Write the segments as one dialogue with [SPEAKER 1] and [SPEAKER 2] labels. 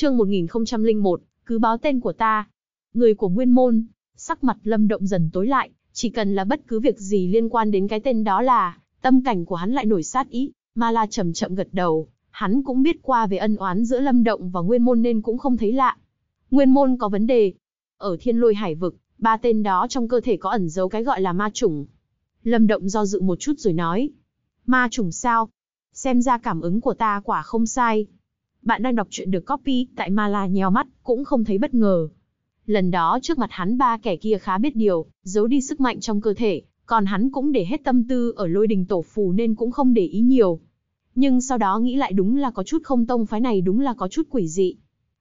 [SPEAKER 1] Chương 1001, cứ báo tên của ta. Người của Nguyên Môn, sắc mặt Lâm Động dần tối lại, chỉ cần là bất cứ việc gì liên quan đến cái tên đó là, tâm cảnh của hắn lại nổi sát ý, Ma La chậm chậm gật đầu, hắn cũng biết qua về ân oán giữa Lâm Động và Nguyên Môn nên cũng không thấy lạ. Nguyên Môn có vấn đề. Ở Thiên Lôi Hải vực, ba tên đó trong cơ thể có ẩn giấu cái gọi là ma chủng. Lâm Động do dự một chút rồi nói, ma chủng sao? Xem ra cảm ứng của ta quả không sai bạn đang đọc truyện được copy tại Mala nheo mắt, cũng không thấy bất ngờ. Lần đó trước mặt hắn ba kẻ kia khá biết điều, giấu đi sức mạnh trong cơ thể, còn hắn cũng để hết tâm tư ở lôi đình tổ phù nên cũng không để ý nhiều. Nhưng sau đó nghĩ lại đúng là có chút không tông phái này đúng là có chút quỷ dị.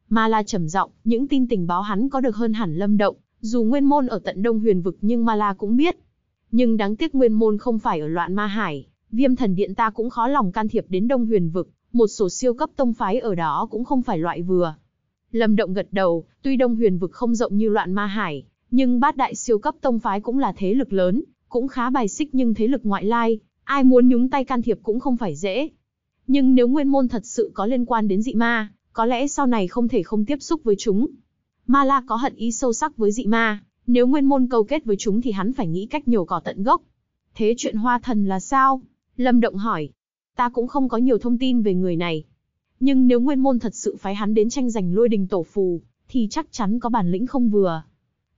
[SPEAKER 1] Ma La trầm giọng, những tin tình báo hắn có được hơn hẳn Lâm Động, dù Nguyên Môn ở tận Đông Huyền vực nhưng Ma La cũng biết. Nhưng đáng tiếc Nguyên Môn không phải ở loạn Ma Hải, Viêm Thần Điện ta cũng khó lòng can thiệp đến Đông Huyền vực, một số siêu cấp tông phái ở đó cũng không phải loại vừa. Lâm Động gật đầu, tuy Đông Huyền vực không rộng như loạn ma hải, nhưng bát đại siêu cấp tông phái cũng là thế lực lớn, cũng khá bài xích nhưng thế lực ngoại lai, ai muốn nhúng tay can thiệp cũng không phải dễ. Nhưng nếu nguyên môn thật sự có liên quan đến dị ma, có lẽ sau này không thể không tiếp xúc với chúng. Ma La có hận ý sâu sắc với dị ma, nếu nguyên môn câu kết với chúng thì hắn phải nghĩ cách nhổ cỏ tận gốc. Thế chuyện hoa thần là sao? Lâm Động hỏi, ta cũng không có nhiều thông tin về người này. Nhưng nếu nguyên môn thật sự phái hắn đến tranh giành lôi đình tổ phù, thì chắc chắn có bản lĩnh không vừa.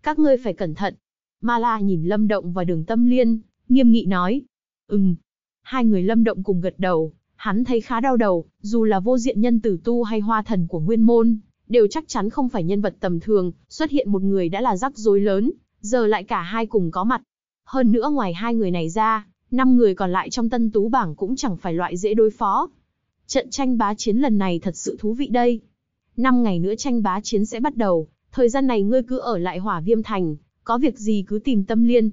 [SPEAKER 1] Các ngươi phải cẩn thận. Ma La nhìn Lâm Động và Đường Tâm Liên, nghiêm nghị nói. Ừm. Hai người Lâm Động cùng gật đầu, hắn thấy khá đau đầu, dù là vô diện nhân tử tu hay hoa thần của nguyên môn, đều chắc chắn không phải nhân vật tầm thường, xuất hiện một người đã là rắc rối lớn, giờ lại cả hai cùng có mặt. Hơn nữa ngoài hai người này ra, năm người còn lại trong tân tú bảng cũng chẳng phải loại dễ đối phó. Trận tranh bá chiến lần này thật sự thú vị đây. Năm ngày nữa tranh bá chiến sẽ bắt đầu, thời gian này ngươi cứ ở lại hỏa viêm thành, có việc gì cứ tìm tâm liên.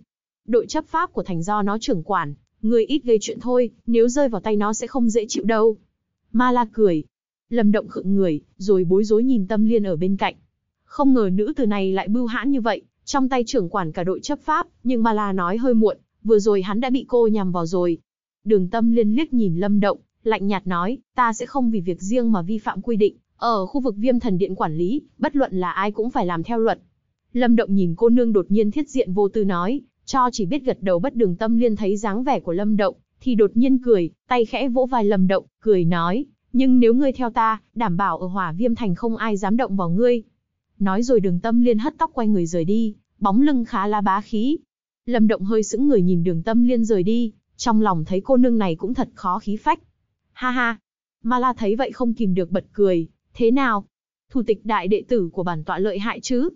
[SPEAKER 1] Đội chấp pháp của thành do nó trưởng quản, ngươi ít gây chuyện thôi, nếu rơi vào tay nó sẽ không dễ chịu đâu. Ma la cười. lầm động khựng người, rồi bối rối nhìn tâm liên ở bên cạnh. Không ngờ nữ từ này lại bưu hãn như vậy, trong tay trưởng quản cả đội chấp pháp, nhưng Ma la nói hơi muộn, vừa rồi hắn đã bị cô nhằm vào rồi. Đường tâm liên liếc nhìn lâm động, lạnh nhạt nói, ta sẽ không vì việc riêng mà vi phạm quy định, ở khu vực viêm thần điện quản lý, bất luận là ai cũng phải làm theo luật. Lâm động nhìn cô nương đột nhiên thiết diện vô tư nói, cho chỉ biết gật đầu bất đường tâm liên thấy dáng vẻ của lâm động, thì đột nhiên cười, tay khẽ vỗ vai lâm động, cười nói, nhưng nếu ngươi theo ta, đảm bảo ở hỏa viêm thành không ai dám động vào ngươi. Nói rồi đường tâm liên hất tóc quay người rời đi, bóng lưng khá là bá khí, Lâm Động hơi sững người nhìn đường tâm liên rời đi, trong lòng thấy cô nương này cũng thật khó khí phách. Ha ha! Ma La thấy vậy không kìm được bật cười, thế nào? Thủ tịch đại đệ tử của bản tọa lợi hại chứ?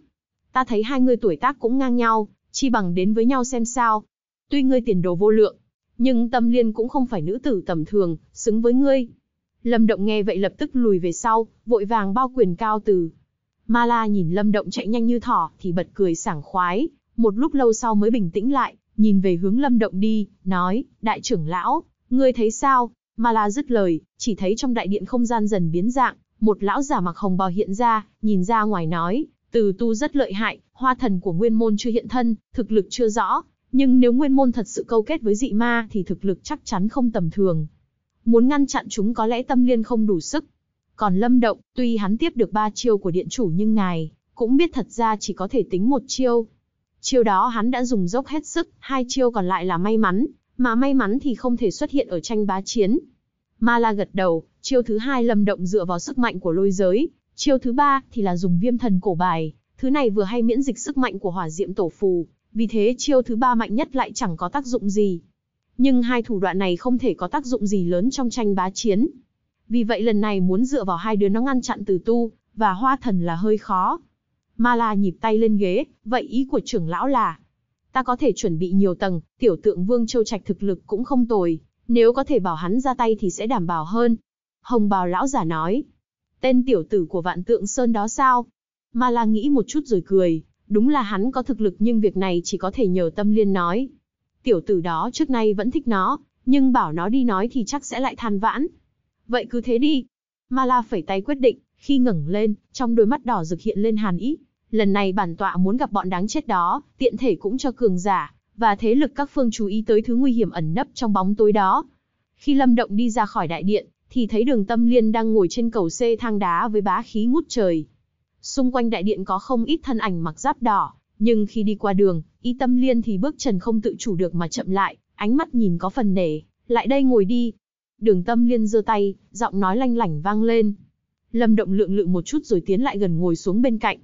[SPEAKER 1] Ta thấy hai người tuổi tác cũng ngang nhau, chi bằng đến với nhau xem sao. Tuy ngươi tiền đồ vô lượng, nhưng tâm liên cũng không phải nữ tử tầm thường, xứng với ngươi. Lâm Động nghe vậy lập tức lùi về sau, vội vàng bao quyền cao từ. Ma La nhìn Lâm Động chạy nhanh như thỏ thì bật cười sảng khoái, một lúc lâu sau mới bình tĩnh lại, nhìn về hướng lâm động đi, nói, đại trưởng lão, ngươi thấy sao? Mà là dứt lời, chỉ thấy trong đại điện không gian dần biến dạng, một lão giả mặc hồng bào hiện ra, nhìn ra ngoài nói, từ tu rất lợi hại, hoa thần của nguyên môn chưa hiện thân, thực lực chưa rõ, nhưng nếu nguyên môn thật sự câu kết với dị ma thì thực lực chắc chắn không tầm thường. Muốn ngăn chặn chúng có lẽ tâm liên không đủ sức. Còn lâm động, tuy hắn tiếp được ba chiêu của điện chủ nhưng ngài, cũng biết thật ra chỉ có thể tính một chiêu. Chiêu đó hắn đã dùng dốc hết sức, hai chiêu còn lại là may mắn, mà may mắn thì không thể xuất hiện ở tranh bá chiến. Ma La gật đầu, chiêu thứ hai lâm động dựa vào sức mạnh của lôi giới, chiêu thứ ba thì là dùng viêm thần cổ bài, thứ này vừa hay miễn dịch sức mạnh của hỏa diệm tổ phù, vì thế chiêu thứ ba mạnh nhất lại chẳng có tác dụng gì. Nhưng hai thủ đoạn này không thể có tác dụng gì lớn trong tranh bá chiến. Vì vậy lần này muốn dựa vào hai đứa nó ngăn chặn từ tu, và hoa thần là hơi khó, Ma La nhịp tay lên ghế, vậy ý của trưởng lão là, ta có thể chuẩn bị nhiều tầng, tiểu tượng vương châu trạch thực lực cũng không tồi, nếu có thể bảo hắn ra tay thì sẽ đảm bảo hơn. Hồng bào lão giả nói, tên tiểu tử của vạn tượng sơn đó sao? Ma La nghĩ một chút rồi cười, đúng là hắn có thực lực nhưng việc này chỉ có thể nhờ tâm liên nói. Tiểu tử đó trước nay vẫn thích nó, nhưng bảo nó đi nói thì chắc sẽ lại than vãn. Vậy cứ thế đi. Ma La phẩy tay quyết định, khi ngẩng lên, trong đôi mắt đỏ rực hiện lên hàn ý, lần này bản tọa muốn gặp bọn đáng chết đó, tiện thể cũng cho cường giả, và thế lực các phương chú ý tới thứ nguy hiểm ẩn nấp trong bóng tối đó. Khi Lâm Động đi ra khỏi đại điện, thì thấy đường tâm liên đang ngồi trên cầu xê thang đá với bá khí ngút trời. Xung quanh đại điện có không ít thân ảnh mặc giáp đỏ, nhưng khi đi qua đường, y tâm liên thì bước chân không tự chủ được mà chậm lại, ánh mắt nhìn có phần nể, lại đây ngồi đi. Đường tâm liên giơ tay, giọng nói lanh lảnh vang lên. Lâm động lượng lự một chút rồi tiến lại gần ngồi xuống bên cạnh,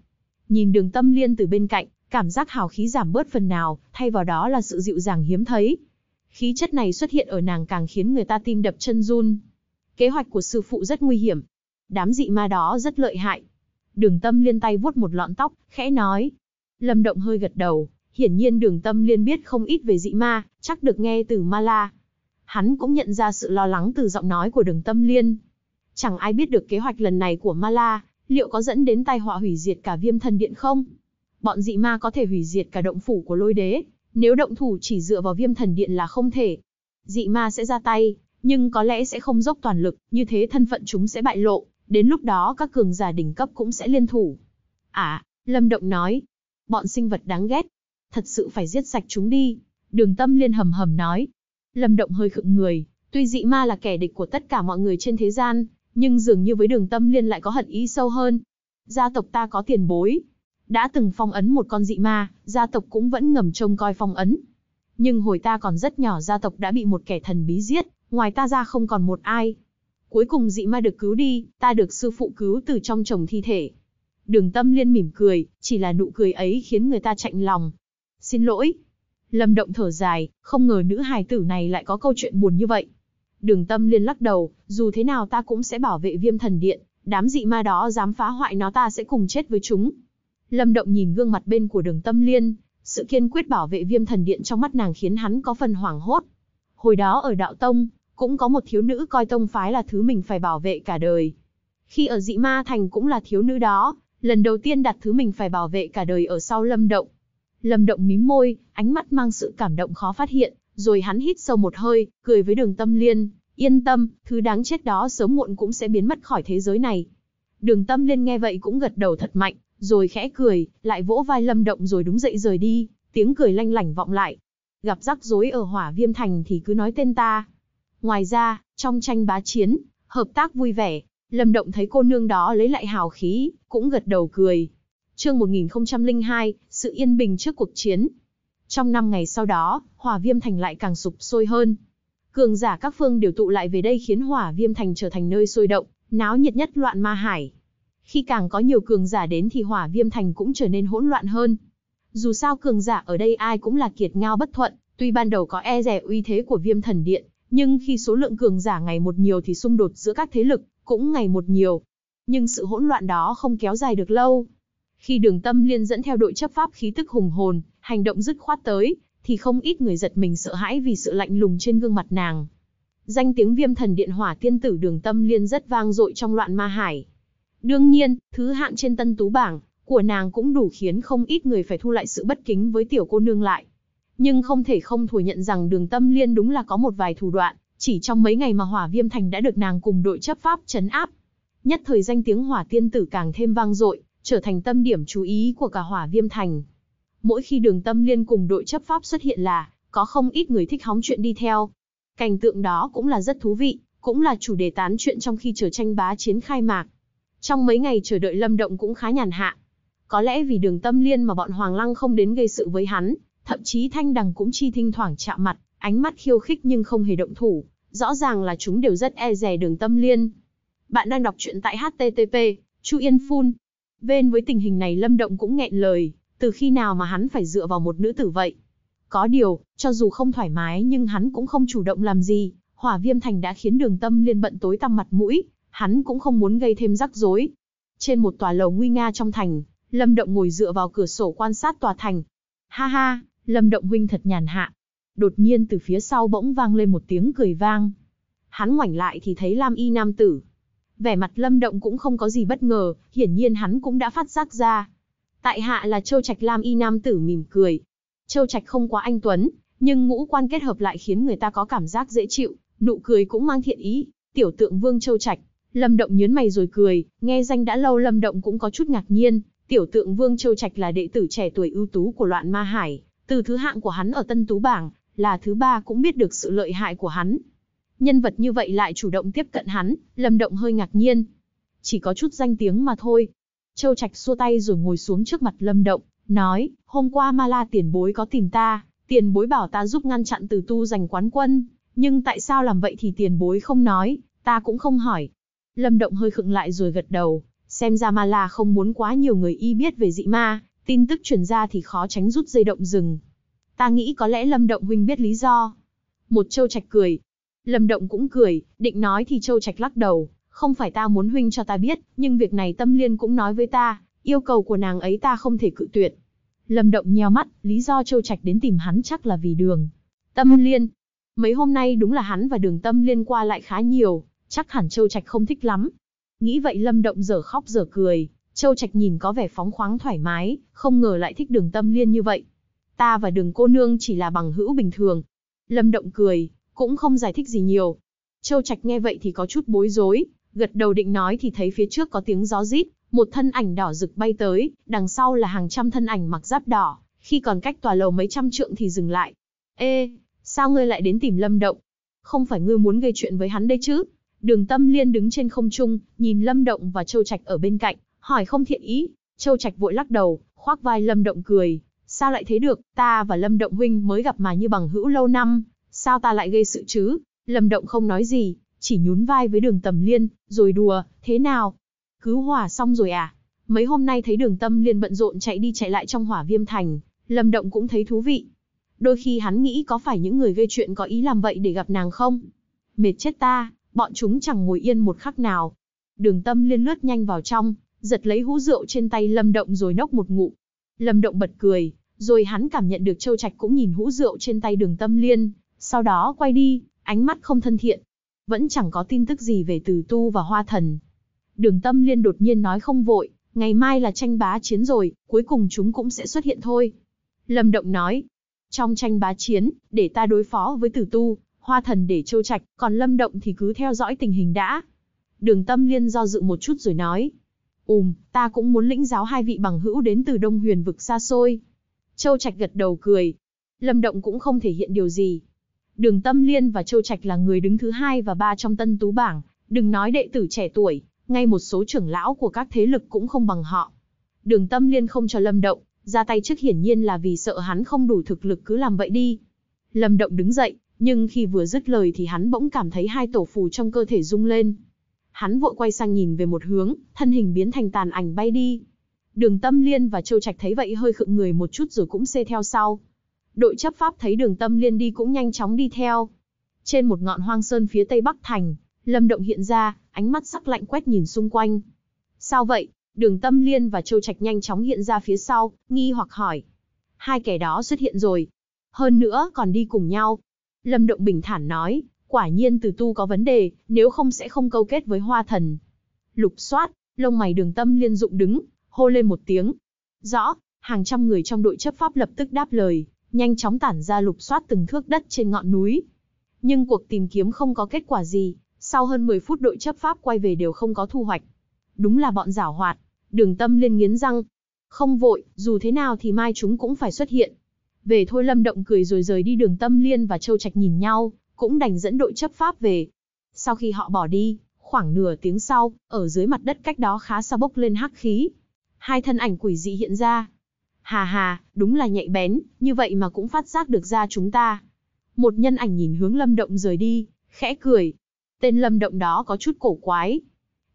[SPEAKER 1] Nhìn đường tâm liên từ bên cạnh, cảm giác hào khí giảm bớt phần nào, thay vào đó là sự dịu dàng hiếm thấy. Khí chất này xuất hiện ở nàng càng khiến người ta tim đập chân run. Kế hoạch của sư phụ rất nguy hiểm. Đám dị ma đó rất lợi hại. Đường tâm liên tay vuốt một lọn tóc, khẽ nói. Lâm động hơi gật đầu, hiển nhiên đường tâm liên biết không ít về dị ma, chắc được nghe từ ma la. Hắn cũng nhận ra sự lo lắng từ giọng nói của đường tâm liên. Chẳng ai biết được kế hoạch lần này của ma la, liệu có dẫn đến tai họa hủy diệt cả viêm thần điện không? Bọn dị ma có thể hủy diệt cả động phủ của lôi đế, nếu động thủ chỉ dựa vào viêm thần điện là không thể. Dị ma sẽ ra tay, nhưng có lẽ sẽ không dốc toàn lực, như thế thân phận chúng sẽ bại lộ, đến lúc đó các cường giả đỉnh cấp cũng sẽ liên thủ. À, Lâm Động nói, bọn sinh vật đáng ghét, thật sự phải giết sạch chúng đi, đường tâm liên hầm hầm nói. Lâm Động hơi khựng người, tuy dị ma là kẻ địch của tất cả mọi người trên thế gian, nhưng dường như với đường tâm liên lại có hận ý sâu hơn. Gia tộc ta có tiền bối, đã từng phong ấn một con dị ma, gia tộc cũng vẫn ngầm trông coi phong ấn. Nhưng hồi ta còn rất nhỏ gia tộc đã bị một kẻ thần bí giết, ngoài ta ra không còn một ai. Cuối cùng dị ma được cứu đi, ta được sư phụ cứu từ trong chồng thi thể. Đường tâm liên mỉm cười, chỉ là nụ cười ấy khiến người ta chạnh lòng. Xin lỗi. Lâm động thở dài, không ngờ nữ hài tử này lại có câu chuyện buồn như vậy. Đường tâm liên lắc đầu, dù thế nào ta cũng sẽ bảo vệ viêm thần điện, đám dị ma đó dám phá hoại nó ta sẽ cùng chết với chúng. Lâm Động nhìn gương mặt bên của đường tâm liên, sự kiên quyết bảo vệ viêm thần điện trong mắt nàng khiến hắn có phần hoảng hốt. Hồi đó ở đạo tông, cũng có một thiếu nữ coi tông phái là thứ mình phải bảo vệ cả đời. Khi ở dị ma thành cũng là thiếu nữ đó, lần đầu tiên đặt thứ mình phải bảo vệ cả đời ở sau lâm động. Lâm động mím môi, ánh mắt mang sự cảm động khó phát hiện, rồi hắn hít sâu một hơi, cười với đường tâm liên, yên tâm, thứ đáng chết đó sớm muộn cũng sẽ biến mất khỏi thế giới này. Đường tâm liên nghe vậy cũng gật đầu thật mạnh, rồi khẽ cười, lại vỗ vai lâm động rồi đúng dậy rời đi, tiếng cười lanh lảnh vọng lại. Gặp rắc rối ở hỏa viêm thành thì cứ nói tên ta. Ngoài ra, trong tranh bá chiến, hợp tác vui vẻ, lâm động thấy cô nương đó lấy lại hào khí, cũng gật đầu cười. Chương 1002, sự yên bình trước cuộc chiến. Trong năm ngày sau đó, hỏa viêm thành lại càng sụp sôi hơn. Cường giả các phương đều tụ lại về đây khiến hỏa viêm thành trở thành nơi sôi động, náo nhiệt nhất loạn ma hải. Khi càng có nhiều cường giả đến thì hỏa viêm thành cũng trở nên hỗn loạn hơn. Dù sao cường giả ở đây ai cũng là kiệt ngao bất thuận, tuy ban đầu có e rẻ uy thế của viêm thần điện, nhưng khi số lượng cường giả ngày một nhiều thì xung đột giữa các thế lực cũng ngày một nhiều. Nhưng sự hỗn loạn đó không kéo dài được lâu, khi đường tâm liên dẫn theo đội chấp pháp khí tức hùng hồn, hành động dứt khoát tới, thì không ít người giật mình sợ hãi vì sự lạnh lùng trên gương mặt nàng. Danh tiếng viêm thần điện hỏa tiên tử đường tâm liên rất vang dội trong loạn ma hải. Đương nhiên, thứ hạng trên tân tú bảng của nàng cũng đủ khiến không ít người phải thu lại sự bất kính với tiểu cô nương lại. Nhưng không thể không thừa nhận rằng đường tâm liên đúng là có một vài thủ đoạn, chỉ trong mấy ngày mà hỏa viêm thành đã được nàng cùng đội chấp pháp chấn áp. Nhất thời danh tiếng hỏa tiên tử càng thêm vang dội, trở thành tâm điểm chú ý của cả hỏa viêm thành. Mỗi khi đường tâm liên cùng đội chấp pháp xuất hiện là, có không ít người thích hóng chuyện đi theo. Cảnh tượng đó cũng là rất thú vị, cũng là chủ đề tán chuyện trong khi chờ tranh bá chiến khai mạc. Trong mấy ngày chờ đợi Lâm Động cũng khá nhàn hạ. Có lẽ vì đường tâm liên mà bọn Hoàng Lăng không đến gây sự với hắn, thậm chí Thanh Đằng cũng chi thinh thoảng chạm mặt, ánh mắt khiêu khích nhưng không hề động thủ, rõ ràng là chúng đều rất e dè đường tâm liên. Bạn đang đọc truyện tại http chu yên phun Bên với tình hình này Lâm Động cũng nghẹn lời, từ khi nào mà hắn phải dựa vào một nữ tử vậy? Có điều, cho dù không thoải mái nhưng hắn cũng không chủ động làm gì, hỏa viêm thành đã khiến đường tâm liên bận tối tăm mặt mũi, hắn cũng không muốn gây thêm rắc rối. Trên một tòa lầu nguy nga trong thành, Lâm Động ngồi dựa vào cửa sổ quan sát tòa thành. Ha ha, Lâm Động huynh thật nhàn hạ. Đột nhiên từ phía sau bỗng vang lên một tiếng cười vang. Hắn ngoảnh lại thì thấy Lam Y nam tử, Vẻ mặt Lâm Động cũng không có gì bất ngờ, hiển nhiên hắn cũng đã phát giác ra. Tại hạ là Châu Trạch Lam y nam tử mỉm cười. Châu Trạch không quá anh tuấn, nhưng ngũ quan kết hợp lại khiến người ta có cảm giác dễ chịu, nụ cười cũng mang thiện ý, tiểu tượng Vương Châu Trạch. Lâm Động nhướng mày rồi cười, nghe danh đã lâu Lâm Động cũng có chút ngạc nhiên, tiểu tượng Vương Châu Trạch là đệ tử trẻ tuổi ưu tú của loạn ma hải, từ thứ hạng của hắn ở Tân Tú bảng, là thứ ba cũng biết được sự lợi hại của hắn nhân vật như vậy lại chủ động tiếp cận hắn, Lâm Động hơi ngạc nhiên. Chỉ có chút danh tiếng mà thôi. Châu Trạch xua tay rồi ngồi xuống trước mặt Lâm Động, nói, hôm qua Ma La tiền bối có tìm ta, tiền bối bảo ta giúp ngăn chặn từ tu giành quán quân, nhưng tại sao làm vậy thì tiền bối không nói, ta cũng không hỏi. Lâm Động hơi khựng lại rồi gật đầu, xem ra Ma La không muốn quá nhiều người y biết về dị ma, tin tức truyền ra thì khó tránh rút dây động rừng. Ta nghĩ có lẽ Lâm Động huynh biết lý do. Một châu trạch cười, Lâm Động cũng cười, định nói thì Châu Trạch lắc đầu, không phải ta muốn huynh cho ta biết, nhưng việc này Tâm Liên cũng nói với ta, yêu cầu của nàng ấy ta không thể cự tuyệt. Lâm Động nheo mắt, lý do Châu Trạch đến tìm hắn chắc là vì đường. Tâm Liên. Mấy hôm nay đúng là hắn và đường Tâm Liên qua lại khá nhiều, chắc hẳn Châu Trạch không thích lắm. Nghĩ vậy Lâm Động giờ khóc giờ cười, Châu Trạch nhìn có vẻ phóng khoáng thoải mái, không ngờ lại thích đường Tâm Liên như vậy. Ta và đường cô nương chỉ là bằng hữu bình thường. Lâm Động cười, cũng không giải thích gì nhiều. Châu Trạch nghe vậy thì có chút bối rối, gật đầu định nói thì thấy phía trước có tiếng gió rít, một thân ảnh đỏ rực bay tới, đằng sau là hàng trăm thân ảnh mặc giáp đỏ, khi còn cách tòa lầu mấy trăm trượng thì dừng lại. Ê, sao ngươi lại đến tìm Lâm Động? Không phải ngươi muốn gây chuyện với hắn đây chứ? Đường Tâm Liên đứng trên không trung, nhìn Lâm Động và Châu Trạch ở bên cạnh, hỏi không thiện ý. Châu Trạch vội lắc đầu, khoác vai Lâm Động cười, sao lại thế được, ta và Lâm Động huynh mới gặp mà như bằng hữu lâu năm, sao ta lại gây sự chứ? Lâm Động không nói gì, chỉ nhún vai với đường tầm liên, rồi đùa, thế nào? Cứu hỏa xong rồi à? Mấy hôm nay thấy đường tâm liên bận rộn chạy đi chạy lại trong hỏa viêm thành, Lâm Động cũng thấy thú vị. Đôi khi hắn nghĩ có phải những người gây chuyện có ý làm vậy để gặp nàng không? Mệt chết ta, bọn chúng chẳng ngồi yên một khắc nào. Đường tâm liên lướt nhanh vào trong, giật lấy hũ rượu trên tay Lâm Động rồi nốc một ngụm. Lâm Động bật cười, rồi hắn cảm nhận được Châu Trạch cũng nhìn hũ rượu trên tay đường tâm liên, sau đó quay đi, ánh mắt không thân thiện. Vẫn chẳng có tin tức gì về Từ Tu và Hoa Thần. Đường Tâm Liên đột nhiên nói không vội, ngày mai là tranh bá chiến rồi, cuối cùng chúng cũng sẽ xuất hiện thôi. Lâm Động nói, trong tranh bá chiến, để ta đối phó với Tử Tu, Hoa Thần để Châu trạch, còn Lâm Động thì cứ theo dõi tình hình đã. Đường Tâm Liên do dự một chút rồi nói, Ùm, um, ta cũng muốn lĩnh giáo hai vị bằng hữu đến từ Đông Huyền vực xa xôi. Châu Trạch gật đầu cười. Lâm Động cũng không thể hiện điều gì, Đường Tâm Liên và Châu Trạch là người đứng thứ hai và ba trong tân tú bảng, đừng nói đệ tử trẻ tuổi, ngay một số trưởng lão của các thế lực cũng không bằng họ. Đường Tâm Liên không cho Lâm Động, ra tay trước hiển nhiên là vì sợ hắn không đủ thực lực cứ làm vậy đi. Lâm Động đứng dậy, nhưng khi vừa dứt lời thì hắn bỗng cảm thấy hai tổ phù trong cơ thể rung lên. Hắn vội quay sang nhìn về một hướng, thân hình biến thành tàn ảnh bay đi. Đường Tâm Liên và Châu Trạch thấy vậy hơi khựng người một chút rồi cũng xê theo sau. Đội chấp pháp thấy đường tâm liên đi cũng nhanh chóng đi theo. Trên một ngọn hoang sơn phía tây bắc thành, Lâm Động hiện ra, ánh mắt sắc lạnh quét nhìn xung quanh. Sao vậy? Đường Tâm Liên và Châu Trạch nhanh chóng hiện ra phía sau, nghi hoặc hỏi. Hai kẻ đó xuất hiện rồi. Hơn nữa còn đi cùng nhau. Lâm Động bình thản nói, quả nhiên từ tu có vấn đề, nếu không sẽ không câu kết với hoa thần. Lục soát, lông mày đường Tâm Liên rụng đứng, hô lên một tiếng. Rõ, hàng trăm người trong đội chấp pháp lập tức đáp lời, nhanh chóng tản ra lục soát từng thước đất trên ngọn núi. Nhưng cuộc tìm kiếm không có kết quả gì, sau hơn 10 phút đội chấp pháp quay về đều không có thu hoạch. Đúng là bọn giảo hoạt, đường tâm liên nghiến răng. Không vội, dù thế nào thì mai chúng cũng phải xuất hiện. Về thôi lâm động cười rồi rời đi đường tâm liên và châu trạch nhìn nhau, cũng đành dẫn đội chấp pháp về. Sau khi họ bỏ đi, khoảng nửa tiếng sau, ở dưới mặt đất cách đó khá xa bốc lên hắc khí. Hai thân ảnh quỷ dị hiện ra, Hà hà, đúng là nhạy bén, như vậy mà cũng phát giác được ra chúng ta. Một nhân ảnh nhìn hướng lâm động rời đi, khẽ cười. Tên lâm động đó có chút cổ quái.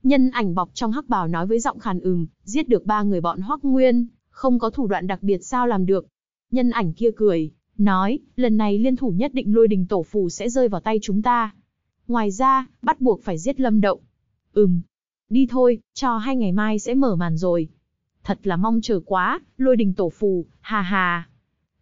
[SPEAKER 1] Nhân ảnh bọc trong hắc bào nói với giọng khàn ừm, giết được ba người bọn hoắc nguyên, không có thủ đoạn đặc biệt sao làm được. Nhân ảnh kia cười, nói, lần này liên thủ nhất định lôi đình tổ phù sẽ rơi vào tay chúng ta. Ngoài ra, bắt buộc phải giết lâm động. Ừm, đi thôi, cho hai ngày mai sẽ mở màn rồi thật là mong chờ quá, lôi đình tổ phù, hà hà.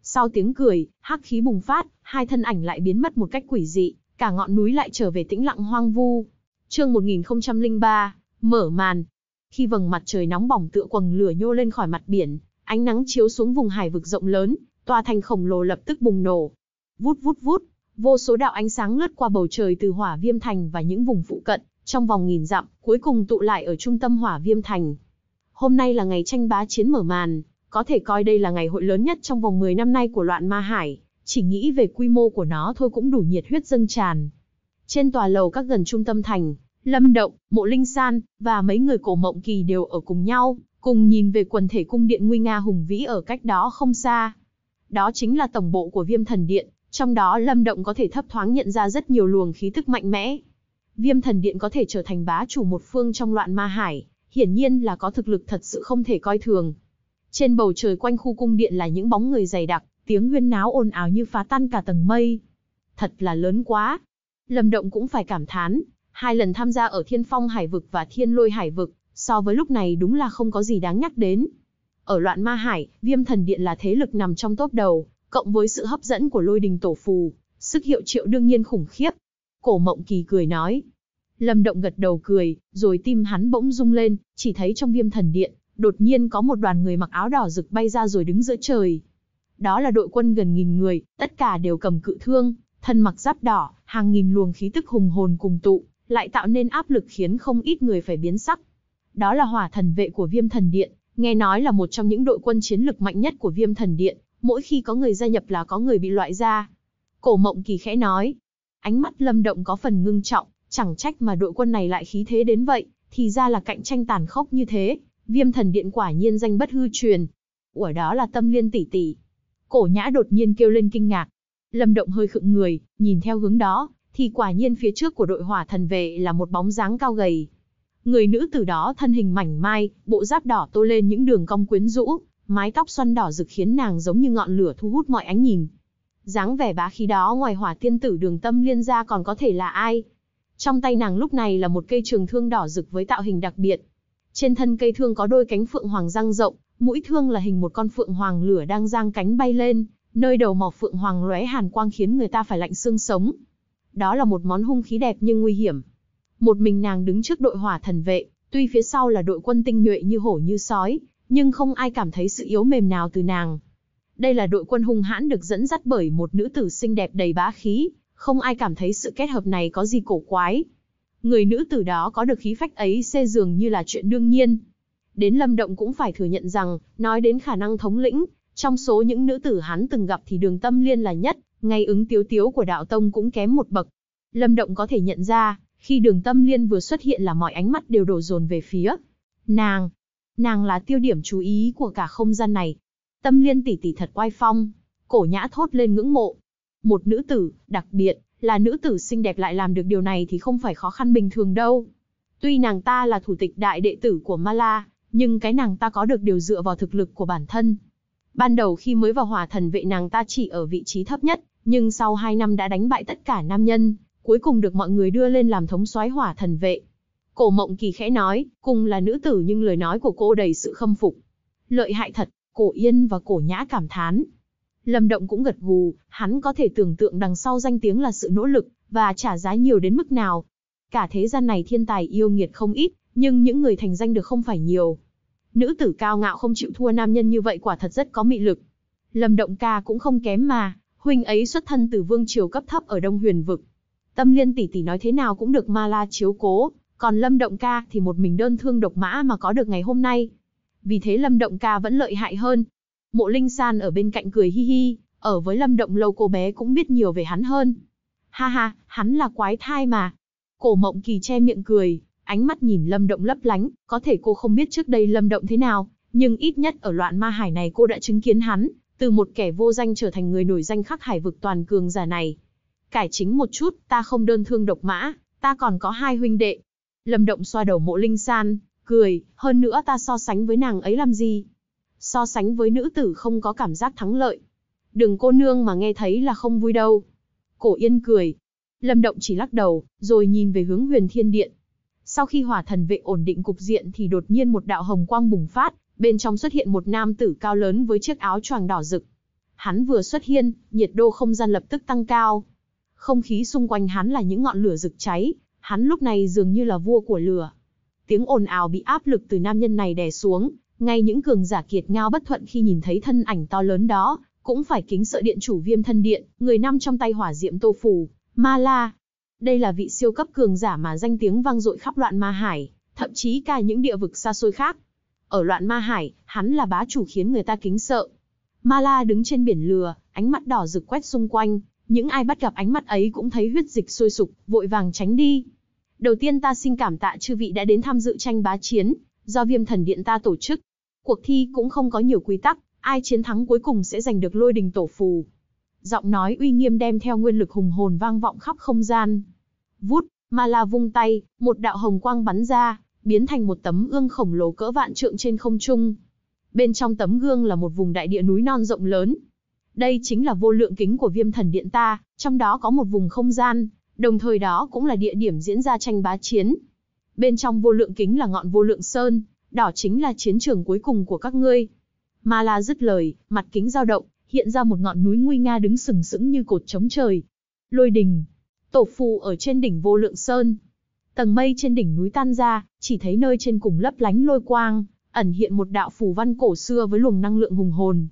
[SPEAKER 1] Sau tiếng cười, hắc khí bùng phát, hai thân ảnh lại biến mất một cách quỷ dị, cả ngọn núi lại trở về tĩnh lặng hoang vu. Chương 1003, mở màn. Khi vầng mặt trời nóng bỏng tựa quầng lửa nhô lên khỏi mặt biển, ánh nắng chiếu xuống vùng hải vực rộng lớn, tòa thành khổng lồ lập tức bùng nổ. Vút vút vút, vô số đạo ánh sáng lướt qua bầu trời từ Hỏa Viêm Thành và những vùng phụ cận, trong vòng nghìn dặm, cuối cùng tụ lại ở trung tâm Hỏa Viêm Thành. Hôm nay là ngày tranh bá chiến mở màn, có thể coi đây là ngày hội lớn nhất trong vòng 10 năm nay của loạn ma hải, chỉ nghĩ về quy mô của nó thôi cũng đủ nhiệt huyết dâng tràn. Trên tòa lầu các gần trung tâm thành, Lâm Động, Mộ Linh San và mấy người cổ mộng kỳ đều ở cùng nhau, cùng nhìn về quần thể cung điện nguy nga hùng vĩ ở cách đó không xa. Đó chính là tổng bộ của Viêm Thần Điện, trong đó Lâm Động có thể thấp thoáng nhận ra rất nhiều luồng khí thức mạnh mẽ. Viêm Thần Điện có thể trở thành bá chủ một phương trong loạn ma hải, hiển nhiên là có thực lực thật sự không thể coi thường. Trên bầu trời quanh khu cung điện là những bóng người dày đặc, tiếng huyên náo ồn ào như phá tan cả tầng mây. Thật là lớn quá. Lâm Động cũng phải cảm thán, hai lần tham gia ở Thiên Phong Hải vực và Thiên Lôi Hải vực, so với lúc này đúng là không có gì đáng nhắc đến. Ở loạn ma hải, Viêm Thần Điện là thế lực nằm trong top đầu, cộng với sự hấp dẫn của Lôi Đình Tổ Phù, sức hiệu triệu đương nhiên khủng khiếp. Cổ Mộng Kỳ cười nói, Lâm Động gật đầu cười, rồi tim hắn bỗng rung lên, chỉ thấy trong viêm thần điện, đột nhiên có một đoàn người mặc áo đỏ rực bay ra rồi đứng giữa trời. Đó là đội quân gần nghìn người, tất cả đều cầm cự thương, thân mặc giáp đỏ, hàng nghìn luồng khí tức hùng hồn cùng tụ, lại tạo nên áp lực khiến không ít người phải biến sắc. Đó là hỏa thần vệ của viêm thần điện, nghe nói là một trong những đội quân chiến lực mạnh nhất của viêm thần điện, mỗi khi có người gia nhập là có người bị loại ra. Cổ mộng kỳ khẽ nói, ánh mắt lâm động có phần ngưng trọng, Chẳng trách mà đội quân này lại khí thế đến vậy, thì ra là cạnh tranh tàn khốc như thế, viêm thần điện quả nhiên danh bất hư truyền. Ủa đó là tâm liên tỷ tỷ. Cổ nhã đột nhiên kêu lên kinh ngạc. Lâm động hơi khựng người, nhìn theo hướng đó, thì quả nhiên phía trước của đội hỏa thần vệ là một bóng dáng cao gầy. Người nữ từ đó thân hình mảnh mai, bộ giáp đỏ tô lên những đường cong quyến rũ, mái tóc xoăn đỏ rực khiến nàng giống như ngọn lửa thu hút mọi ánh nhìn. Dáng vẻ bá khí đó ngoài hỏa tiên tử đường tâm liên ra còn có thể là ai, trong tay nàng lúc này là một cây trường thương đỏ rực với tạo hình đặc biệt. Trên thân cây thương có đôi cánh phượng hoàng răng rộng, mũi thương là hình một con phượng hoàng lửa đang giang cánh bay lên, nơi đầu mỏ phượng hoàng lóe hàn quang khiến người ta phải lạnh xương sống. Đó là một món hung khí đẹp nhưng nguy hiểm. Một mình nàng đứng trước đội hỏa thần vệ, tuy phía sau là đội quân tinh nhuệ như hổ như sói, nhưng không ai cảm thấy sự yếu mềm nào từ nàng. Đây là đội quân hung hãn được dẫn dắt bởi một nữ tử xinh đẹp đầy bá khí, không ai cảm thấy sự kết hợp này có gì cổ quái. Người nữ tử đó có được khí phách ấy xê dường như là chuyện đương nhiên. Đến Lâm Động cũng phải thừa nhận rằng, nói đến khả năng thống lĩnh, trong số những nữ tử hắn từng gặp thì đường tâm liên là nhất, ngay ứng tiếu tiếu của đạo tông cũng kém một bậc. Lâm Động có thể nhận ra, khi đường tâm liên vừa xuất hiện là mọi ánh mắt đều đổ dồn về phía. Nàng, nàng là tiêu điểm chú ý của cả không gian này. Tâm liên tỷ tỷ thật oai phong, cổ nhã thốt lên ngưỡng mộ một nữ tử, đặc biệt là nữ tử xinh đẹp lại làm được điều này thì không phải khó khăn bình thường đâu. Tuy nàng ta là thủ tịch đại đệ tử của Mala, nhưng cái nàng ta có được đều dựa vào thực lực của bản thân. Ban đầu khi mới vào hỏa thần vệ nàng ta chỉ ở vị trí thấp nhất, nhưng sau 2 năm đã đánh bại tất cả nam nhân, cuối cùng được mọi người đưa lên làm thống soái hỏa thần vệ. Cổ mộng kỳ khẽ nói, cùng là nữ tử nhưng lời nói của cô đầy sự khâm phục. Lợi hại thật, cổ yên và cổ nhã cảm thán. Lâm Động cũng gật gù, hắn có thể tưởng tượng đằng sau danh tiếng là sự nỗ lực, và trả giá nhiều đến mức nào. Cả thế gian này thiên tài yêu nghiệt không ít, nhưng những người thành danh được không phải nhiều. Nữ tử cao ngạo không chịu thua nam nhân như vậy quả thật rất có mị lực. Lâm Động ca cũng không kém mà, huynh ấy xuất thân từ vương triều cấp thấp ở Đông Huyền vực. Tâm Liên tỷ tỷ nói thế nào cũng được Ma La chiếu cố, còn Lâm Động ca thì một mình đơn thương độc mã mà có được ngày hôm nay. Vì thế Lâm Động ca vẫn lợi hại hơn, Mộ Linh San ở bên cạnh cười hi hi, ở với Lâm Động Lâu cô bé cũng biết nhiều về hắn hơn. Ha ha, hắn là quái thai mà. Cổ Mộng Kỳ che miệng cười, ánh mắt nhìn Lâm Động lấp lánh, có thể cô không biết trước đây Lâm Động thế nào, nhưng ít nhất ở loạn ma hải này cô đã chứng kiến hắn, từ một kẻ vô danh trở thành người nổi danh khắc hải vực toàn cường giả này. Cải chính một chút, ta không đơn thương độc mã, ta còn có hai huynh đệ. Lâm Động xoa đầu mộ Linh San, cười, hơn nữa ta so sánh với nàng ấy làm gì, so sánh với nữ tử không có cảm giác thắng lợi. Đừng cô nương mà nghe thấy là không vui đâu. Cổ yên cười. Lâm Động chỉ lắc đầu, rồi nhìn về hướng huyền thiên điện. Sau khi hỏa thần vệ ổn định cục diện thì đột nhiên một đạo hồng quang bùng phát, bên trong xuất hiện một nam tử cao lớn với chiếc áo choàng đỏ rực. Hắn vừa xuất hiện, nhiệt độ không gian lập tức tăng cao. Không khí xung quanh hắn là những ngọn lửa rực cháy, hắn lúc này dường như là vua của lửa. Tiếng ồn ào bị áp lực từ nam nhân này đè xuống, ngay những cường giả kiệt ngao bất thuận khi nhìn thấy thân ảnh to lớn đó, cũng phải kính sợ điện chủ viêm thân điện, người nằm trong tay hỏa diệm tô phù, ma la. Đây là vị siêu cấp cường giả mà danh tiếng vang dội khắp loạn ma hải, thậm chí cả những địa vực xa xôi khác. Ở loạn ma hải, hắn là bá chủ khiến người ta kính sợ. Ma la đứng trên biển lừa, ánh mắt đỏ rực quét xung quanh, những ai bắt gặp ánh mắt ấy cũng thấy huyết dịch sôi sục, vội vàng tránh đi. Đầu tiên ta xin cảm tạ chư vị đã đến tham dự tranh bá chiến, do viêm thần điện ta tổ chức, Cuộc thi cũng không có nhiều quy tắc, ai chiến thắng cuối cùng sẽ giành được lôi đình tổ phù. Giọng nói uy nghiêm đem theo nguyên lực hùng hồn vang vọng khắp không gian. Vút, mà là vung tay, một đạo hồng quang bắn ra, biến thành một tấm ương khổng lồ cỡ vạn trượng trên không trung. Bên trong tấm gương là một vùng đại địa núi non rộng lớn. Đây chính là vô lượng kính của viêm thần điện ta, trong đó có một vùng không gian, đồng thời đó cũng là địa điểm diễn ra tranh bá chiến. Bên trong vô lượng kính là ngọn vô lượng sơn, đỏ chính là chiến trường cuối cùng của các ngươi. Ma La dứt lời, mặt kính dao động, hiện ra một ngọn núi nguy nga đứng sừng sững như cột chống trời. Lôi đình, tổ phù ở trên đỉnh vô lượng sơn. Tầng mây trên đỉnh núi tan ra, chỉ thấy nơi trên cùng lấp lánh lôi quang, ẩn hiện một đạo phù văn cổ xưa với luồng năng lượng hùng hồn.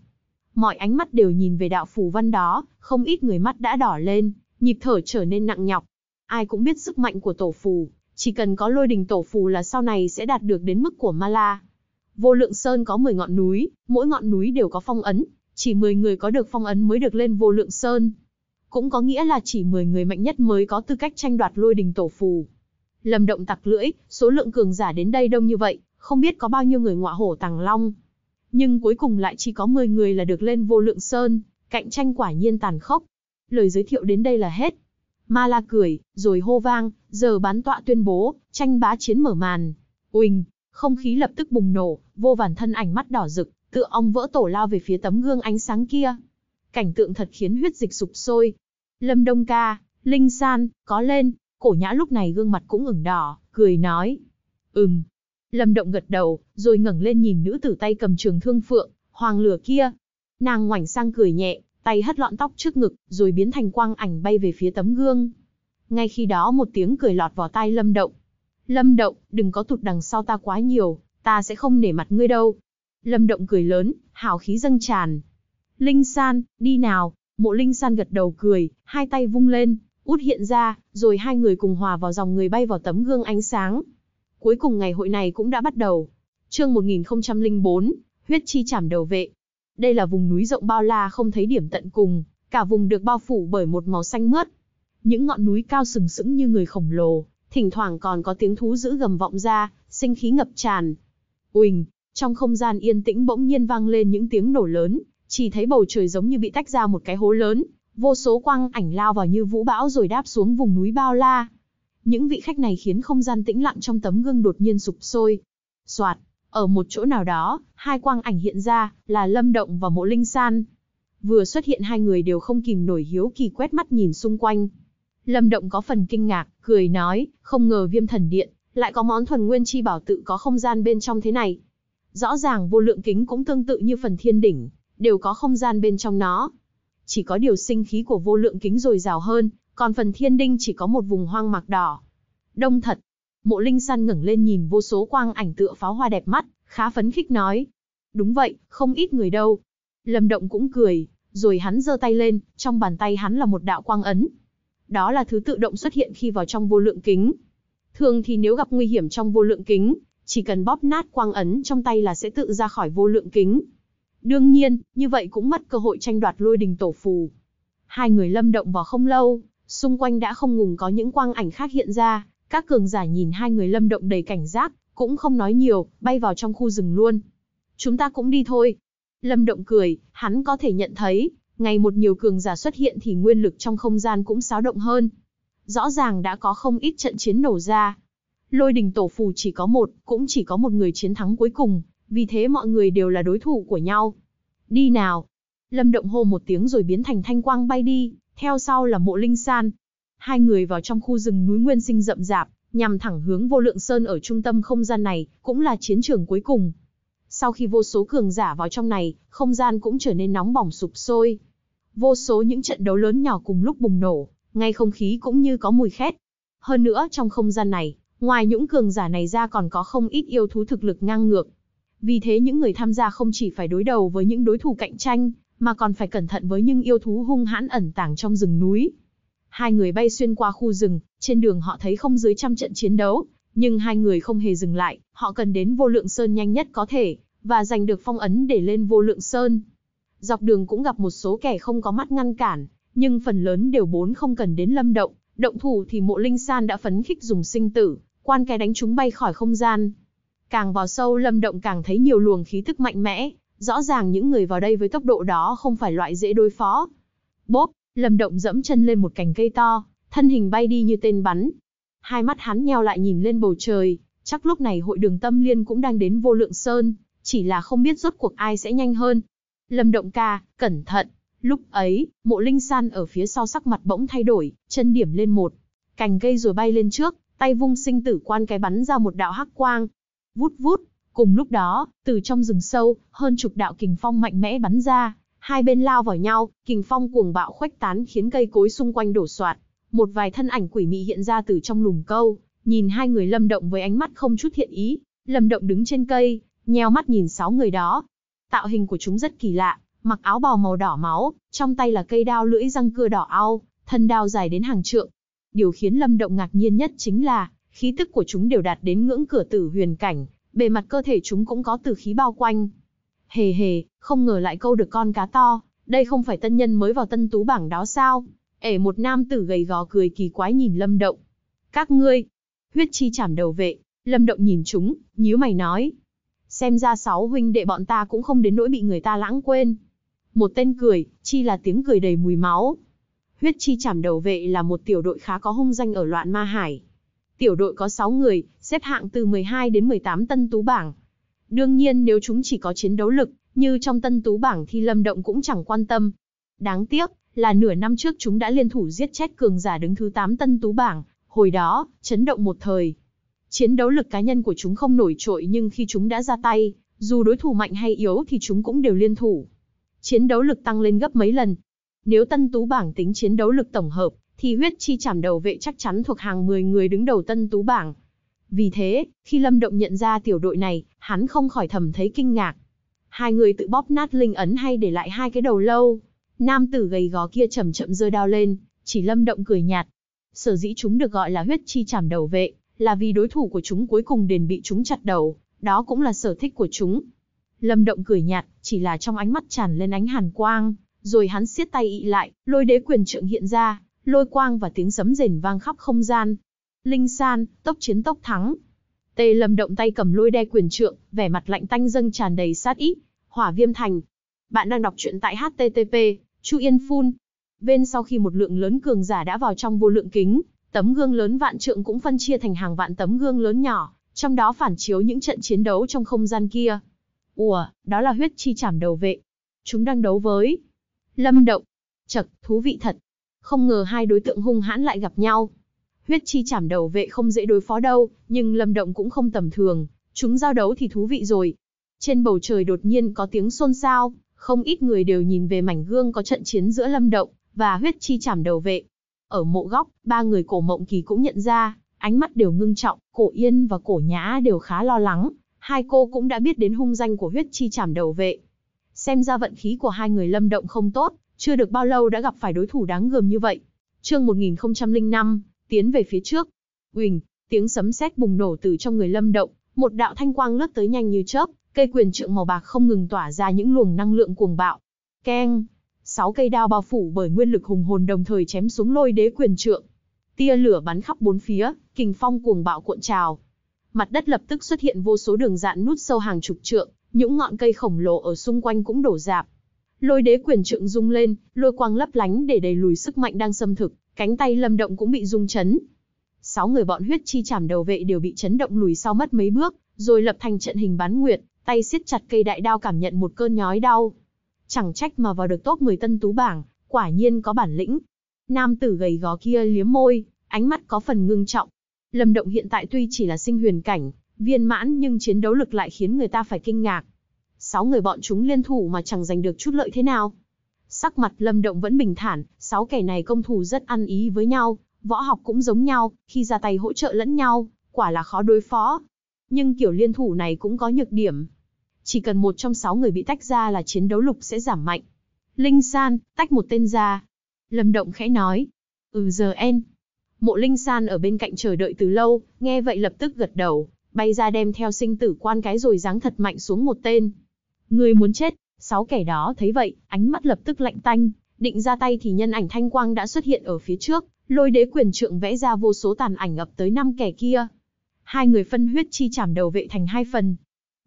[SPEAKER 1] Mọi ánh mắt đều nhìn về đạo phù văn đó, không ít người mắt đã đỏ lên, nhịp thở trở nên nặng nhọc. Ai cũng biết sức mạnh của tổ phù, chỉ cần có lôi đình tổ phù là sau này sẽ đạt được đến mức của Ma La. Vô lượng sơn có 10 ngọn núi, mỗi ngọn núi đều có phong ấn, chỉ 10 người có được phong ấn mới được lên vô lượng sơn. Cũng có nghĩa là chỉ 10 người mạnh nhất mới có tư cách tranh đoạt lôi đình tổ phù. Lâm động tặc lưỡi, số lượng cường giả đến đây đông như vậy, không biết có bao nhiêu người ngọa hổ tàng long. Nhưng cuối cùng lại chỉ có 10 người là được lên vô lượng sơn, cạnh tranh quả nhiên tàn khốc. Lời giới thiệu đến đây là hết. Ma La cười, rồi hô vang, giờ bán tọa tuyên bố, tranh bá chiến mở màn. Uỳnh, không khí lập tức bùng nổ, vô vàn thân ảnh mắt đỏ rực, tựa ong vỡ tổ lao về phía tấm gương ánh sáng kia. Cảnh tượng thật khiến huyết dịch sụp sôi. Lâm Đông Ca, Linh San, có lên, cổ nhã lúc này gương mặt cũng ửng đỏ, cười nói. Ừm. Lâm Động gật đầu, rồi ngẩng lên nhìn nữ tử tay cầm trường thương phượng, hoàng lửa kia. Nàng ngoảnh sang cười nhẹ, tay hất lọn tóc trước ngực, rồi biến thành quang ảnh bay về phía tấm gương. Ngay khi đó một tiếng cười lọt vào tai Lâm Động. Lâm Động, đừng có tụt đằng sau ta quá nhiều, ta sẽ không nể mặt ngươi đâu. Lâm Động cười lớn, hào khí dâng tràn. Linh San, đi nào. Mộ Linh San gật đầu cười, hai tay vung lên, út hiện ra, rồi hai người cùng hòa vào dòng người bay vào tấm gương ánh sáng. Cuối cùng ngày hội này cũng đã bắt đầu. Chương 1004, huyết chi chảm đầu vệ, đây là vùng núi rộng bao la không thấy điểm tận cùng, cả vùng được bao phủ bởi một màu xanh mướt. Những ngọn núi cao sừng sững như người khổng lồ, thỉnh thoảng còn có tiếng thú dữ gầm vọng ra, sinh khí ngập tràn. Uỳnh, trong không gian yên tĩnh bỗng nhiên vang lên những tiếng nổ lớn, chỉ thấy bầu trời giống như bị tách ra một cái hố lớn, vô số quang ảnh lao vào như vũ bão rồi đáp xuống vùng núi bao la. Những vị khách này khiến không gian tĩnh lặng trong tấm gương đột nhiên sụp sôi. Soạt, ở một chỗ nào đó, hai quang ảnh hiện ra, là Lâm Động và Mộ Linh San. Vừa xuất hiện hai người đều không kìm nổi hiếu kỳ quét mắt nhìn xung quanh. Lâm Động có phần kinh ngạc, cười nói, không ngờ viêm thần điện, lại có món thuần nguyên chi bảo tự có không gian bên trong thế này. Rõ ràng vô lượng kính cũng tương tự như phần thiên đỉnh, đều có không gian bên trong nó. Chỉ có điều sinh khí của vô lượng kính dồi dào hơn, còn phần thiên đinh chỉ có một vùng hoang mạc đỏ. Đông thật, Mộ Linh San ngẩng lên nhìn vô số quang ảnh tựa pháo hoa đẹp mắt, khá phấn khích nói. Đúng vậy, không ít người đâu. Lâm Động cũng cười, rồi hắn giơ tay lên, trong bàn tay hắn là một đạo quang ấn. Đó là thứ tự động xuất hiện khi vào trong vô lượng kính. Thường thì nếu gặp nguy hiểm trong vô lượng kính, chỉ cần bóp nát quang ấn trong tay là sẽ tự ra khỏi vô lượng kính. Đương nhiên, như vậy cũng mất cơ hội tranh đoạt lôi đình tổ phù. Hai người lâm động vào không lâu, xung quanh đã không ngừng có những quang ảnh khác hiện ra. Các cường giả nhìn hai người lâm động đầy cảnh giác, cũng không nói nhiều, bay vào trong khu rừng luôn. Chúng ta cũng đi thôi. Lâm động cười, hắn có thể nhận thấy, ngày một nhiều cường giả xuất hiện thì nguyên lực trong không gian cũng xáo động hơn. Rõ ràng đã có không ít trận chiến nổ ra. Lôi đình tổ phù chỉ có một, cũng chỉ có một người chiến thắng cuối cùng, vì thế mọi người đều là đối thủ của nhau. Đi nào. Lâm động hô một tiếng rồi biến thành thanh quang bay đi, theo sau là mộ linh san, hai người vào trong khu rừng núi nguyên sinh rậm rạp, nhằm thẳng hướng vô lượng sơn ở trung tâm không gian này, cũng là chiến trường cuối cùng. Sau khi vô số cường giả vào trong này, không gian cũng trở nên nóng bỏng sụp sôi. Vô số những trận đấu lớn nhỏ cùng lúc bùng nổ, ngay không khí cũng như có mùi khét. Hơn nữa trong không gian này, ngoài những cường giả này ra còn có không ít yêu thú thực lực ngang ngược. Vì thế những người tham gia không chỉ phải đối đầu với những đối thủ cạnh tranh, mà còn phải cẩn thận với những yêu thú hung hãn ẩn tàng trong rừng núi. Hai người bay xuyên qua khu rừng, trên đường họ thấy không dưới trăm trận chiến đấu, nhưng hai người không hề dừng lại, họ cần đến vô lượng sơn nhanh nhất có thể, và giành được phong ấn để lên vô lượng sơn. Dọc đường cũng gặp một số kẻ không có mắt ngăn cản, nhưng phần lớn đều bốn không cần đến lâm động, động thủ thì mộ linh san đã phấn khích dùng sinh tử, quan cái đánh chúng bay khỏi không gian. Càng vào sâu lâm động càng thấy nhiều luồng khí thức mạnh mẽ, rõ ràng những người vào đây với tốc độ đó không phải loại dễ đối phó. Bốp, Lâm Động dẫm chân lên một cành cây to, thân hình bay đi như tên bắn. Hai mắt hắn nheo lại nhìn lên bầu trời, chắc lúc này hội đường tâm liên cũng đang đến vô lượng sơn, chỉ là không biết rốt cuộc ai sẽ nhanh hơn. Lâm Động ca, cẩn thận. Lúc ấy, mộ linh san ở phía sau sắc mặt bỗng thay đổi, chân điểm lên một. Cành cây rồi bay lên trước, tay vung sinh tử quan cái bắn ra một đạo hắc quang. Vút vút, cùng lúc đó, từ trong rừng sâu, hơn chục đạo kình phong mạnh mẽ bắn ra, Hai bên lao vào nhau, kình phong cuồng bạo khuếch tán khiến cây cối xung quanh đổ soạt. Một vài thân ảnh quỷ mị hiện ra từ trong lùm câu, nhìn hai người Lâm Động với ánh mắt không chút thiện ý. Lâm Động đứng trên cây, nheo mắt nhìn sáu người đó. Tạo hình của chúng rất kỳ lạ, mặc áo bào màu đỏ máu, trong tay là cây đao lưỡi răng cưa đỏ ao, thân đao dài đến hàng trượng. Điều khiến Lâm Động ngạc nhiên nhất chính là, khí tức của chúng đều đạt đến ngưỡng cửa tử huyền cảnh, bề mặt cơ thể chúng cũng có tử khí bao quanh, Hề hề, không ngờ lại câu được con cá to, đây không phải tân nhân mới vào tân tú bảng đó sao? Ể một nam tử gầy gò cười kỳ quái nhìn Lâm Động. Các ngươi, huyết chi chảm đầu vệ, Lâm Động nhìn chúng, nhíu mày nói. Xem ra sáu huynh đệ bọn ta cũng không đến nỗi bị người ta lãng quên. Một tên cười, chi là tiếng cười đầy mùi máu. Huyết chi chảm đầu vệ là một tiểu đội khá có hung danh ở loạn ma hải. Tiểu đội có 6 người, xếp hạng từ 12 đến 18 tân tú bảng. Đương nhiên nếu chúng chỉ có chiến đấu lực, như trong tân tú bảng thì Lâm Động cũng chẳng quan tâm. Đáng tiếc, là nửa năm trước chúng đã liên thủ giết chết cường giả đứng thứ 8 tân tú bảng, hồi đó, chấn động một thời. Chiến đấu lực cá nhân của chúng không nổi trội nhưng khi chúng đã ra tay, dù đối thủ mạnh hay yếu thì chúng cũng đều liên thủ. Chiến đấu lực tăng lên gấp mấy lần. Nếu tân tú bảng tính chiến đấu lực tổng hợp, thì huyết chi chảm đầu vệ chắc chắn thuộc hàng 10 người đứng đầu tân tú bảng. Vì thế, khi Lâm Động nhận ra tiểu đội này, hắn không khỏi thầm thấy kinh ngạc. Hai người tự bóp nát linh ấn hay để lại hai cái đầu lâu. Nam tử gầy gò kia chậm chậm giơ đao lên, chỉ Lâm Động cười nhạt. Sở dĩ chúng được gọi là huyết chi chảm đầu vệ, là vì đối thủ của chúng cuối cùng đền bị chúng chặt đầu, đó cũng là sở thích của chúng. Lâm Động cười nhạt, chỉ là trong ánh mắt tràn lên ánh hàn quang, rồi hắn siết tay ị lại, lôi đế quyền trượng hiện ra, lôi quang và tiếng sấm rền vang khắp không gian, Linh San, tốc chiến tốc thắng. Tề Lâm động tay cầm lôi đe quyền trượng, vẻ mặt lạnh tanh dâng tràn đầy sát ý. Hỏa Viêm Thành. Bạn đang đọc truyện tại http Chu Yên Phun. Bên sau khi một lượng lớn cường giả đã vào trong vô lượng kính, tấm gương lớn vạn trượng cũng phân chia thành hàng vạn tấm gương lớn nhỏ, trong đó phản chiếu những trận chiến đấu trong không gian kia. Ủa, đó là huyết chi chảm đầu vệ. Chúng đang đấu với Lâm Động. Chật, thú vị thật. Không ngờ hai đối tượng hung hãn lại gặp nhau. Huyết chi chảm đầu vệ không dễ đối phó đâu, nhưng Lâm Động cũng không tầm thường, chúng giao đấu thì thú vị rồi. Trên bầu trời đột nhiên có tiếng xôn xao, không ít người đều nhìn về mảnh gương có trận chiến giữa Lâm Động và huyết chi chảm đầu vệ. Ở mộ góc, ba người cổ mộng kỳ cũng nhận ra, ánh mắt đều ngưng trọng, cổ yên và cổ nhã đều khá lo lắng. Hai cô cũng đã biết đến hung danh của huyết chi chảm đầu vệ. Xem ra vận khí của hai người lâm động không tốt, chưa được bao lâu đã gặp phải đối thủ đáng gờm như vậy. Chương 1005, tiến về phía trước. Huỳnh, tiếng sấm sét bùng nổ từ trong người Lâm Động, một đạo thanh quang lướt tới nhanh như chớp, cây quyền trượng màu bạc không ngừng tỏa ra những luồng năng lượng cuồng bạo. Keng, sáu cây đao bao phủ bởi nguyên lực hùng hồn đồng thời chém xuống lôi đế quyền trượng. Tia lửa bắn khắp bốn phía, kình phong cuồng bạo cuộn trào. Mặt đất lập tức xuất hiện vô số đường dạn nút sâu hàng chục trượng, những ngọn cây khổng lồ ở xung quanh cũng đổ rạp. Lôi đế quyền trượng rung lên, lôi quang lấp lánh để đẩy lùi sức mạnh đang xâm thực. Cánh tay Lâm Động cũng bị rung chấn. Sáu người bọn huyết chi chảm đầu vệ đều bị chấn động lùi sau mất mấy bước, rồi lập thành trận hình bán nguyệt, tay siết chặt cây đại đao cảm nhận một cơn nhói đau. Chẳng trách mà vào được top 10 tân tú bảng, quả nhiên có bản lĩnh. Nam tử gầy gò kia liếm môi, ánh mắt có phần ngưng trọng. Lâm Động hiện tại tuy chỉ là sinh huyền cảnh, viên mãn nhưng chiến đấu lực lại khiến người ta phải kinh ngạc. Sáu người bọn chúng liên thủ mà chẳng giành được chút lợi thế nào. Sắc mặt Lâm Động vẫn bình thản, sáu kẻ này công thủ rất ăn ý với nhau, võ học cũng giống nhau, khi ra tay hỗ trợ lẫn nhau, quả là khó đối phó. Nhưng kiểu liên thủ này cũng có nhược điểm. Chỉ cần một trong sáu người bị tách ra là chiến đấu lục sẽ giảm mạnh. Linh San, tách một tên ra. Lâm Động khẽ nói. Ừ giờ en. Mộ Linh San ở bên cạnh chờ đợi từ lâu, nghe vậy lập tức gật đầu, bay ra đem theo sinh tử quan cái rồi giáng thật mạnh xuống một tên. Ngươi muốn chết, Sáu kẻ đó thấy vậy, ánh mắt lập tức lạnh tanh, định ra tay thì nhân ảnh thanh quang đã xuất hiện ở phía trước, lôi đế quyền trượng vẽ ra vô số tàn ảnh ập tới năm kẻ kia. Hai người phân huyết chi chảm đầu vệ thành hai phần.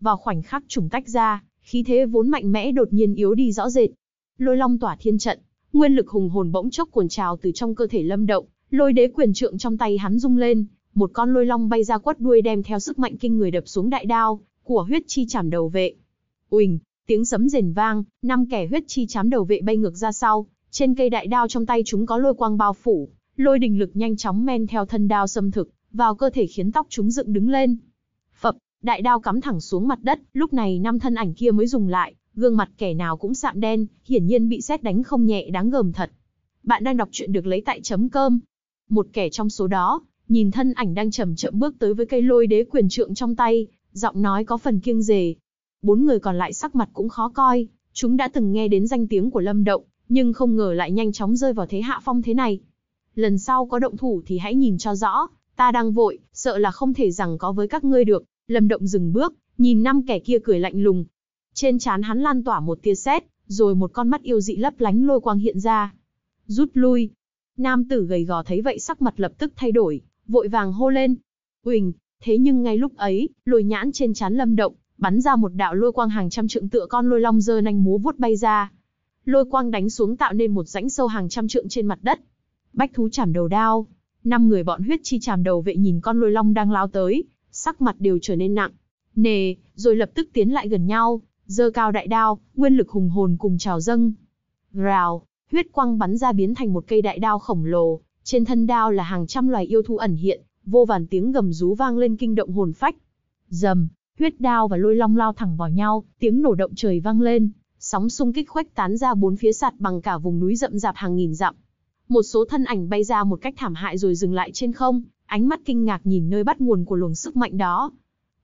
[SPEAKER 1] Vào khoảnh khắc trùng tách ra, khí thế vốn mạnh mẽ đột nhiên yếu đi rõ rệt. Lôi long tỏa thiên trận, nguyên lực hùng hồn bỗng chốc cuồn trào từ trong cơ thể lâm động, lôi đế quyền trượng trong tay hắn rung lên, một con lôi long bay ra quất đuôi đem theo sức mạnh kinh người đập xuống đại đao của huyết chi chảm đầu vệ. Uỳnh, Tiếng sấm rền vang, năm kẻ huyết chi chám đầu vệ bay ngược ra sau, trên cây đại đao trong tay chúng có lôi quang bao phủ, lôi đình lực nhanh chóng men theo thân đao xâm thực, vào cơ thể khiến tóc chúng dựng đứng lên. Phập, đại đao cắm thẳng xuống mặt đất, lúc này năm thân ảnh kia mới dùng lại, gương mặt kẻ nào cũng sạm đen, hiển nhiên bị xét đánh không nhẹ đáng gờm thật. Bạn đang đọc truyện được lấy tại chấm cơm. Một kẻ trong số đó, nhìn thân ảnh đang chậm chậm bước tới với cây lôi đế quyền trượng trong tay, giọng nói có phần kiêng dè, bốn người còn lại sắc mặt cũng khó coi, chúng đã từng nghe đến danh tiếng của Lâm Động, nhưng không ngờ lại nhanh chóng rơi vào thế hạ phong thế này. Lần sau có động thủ thì hãy nhìn cho rõ, ta đang vội, sợ là không thể rằng có với các ngươi được. Lâm Động dừng bước, nhìn năm kẻ kia cười lạnh lùng. Trên trán hắn lan tỏa một tia sét, rồi một con mắt yêu dị lấp lánh lôi quang hiện ra. Rút lui. Nam tử gầy gò thấy vậy sắc mặt lập tức thay đổi, vội vàng hô lên. Uỳnh, thế nhưng ngay lúc ấy, lôi nhãn trên trán Lâm Động bắn ra một đạo lôi quang hàng trăm trượng tựa con lôi long dơ nanh múa vuốt bay ra. Lôi quang đánh xuống tạo nên một rãnh sâu hàng trăm trượng trên mặt đất. Bách thú chảm đầu đao. Năm người bọn huyết chi chảm đầu vệ nhìn con lôi long đang lao tới, sắc mặt đều trở nên nặng. Nề, rồi lập tức tiến lại gần nhau, dơ cao đại đao, nguyên lực hùng hồn cùng trào dâng. Rào, huyết quang bắn ra biến thành một cây đại đao khổng lồ, trên thân đao là hàng trăm loài yêu thú ẩn hiện, vô vàn tiếng gầm rú vang lên kinh động hồn phách. Dầm, Huyết đao và lôi long lao thẳng vào nhau, tiếng nổ động trời vang lên, sóng xung kích khuếch tán ra bốn phía sạt bằng cả vùng núi rậm rạp hàng nghìn dặm. Một số thân ảnh bay ra một cách thảm hại rồi dừng lại trên không, ánh mắt kinh ngạc nhìn nơi bắt nguồn của luồng sức mạnh đó.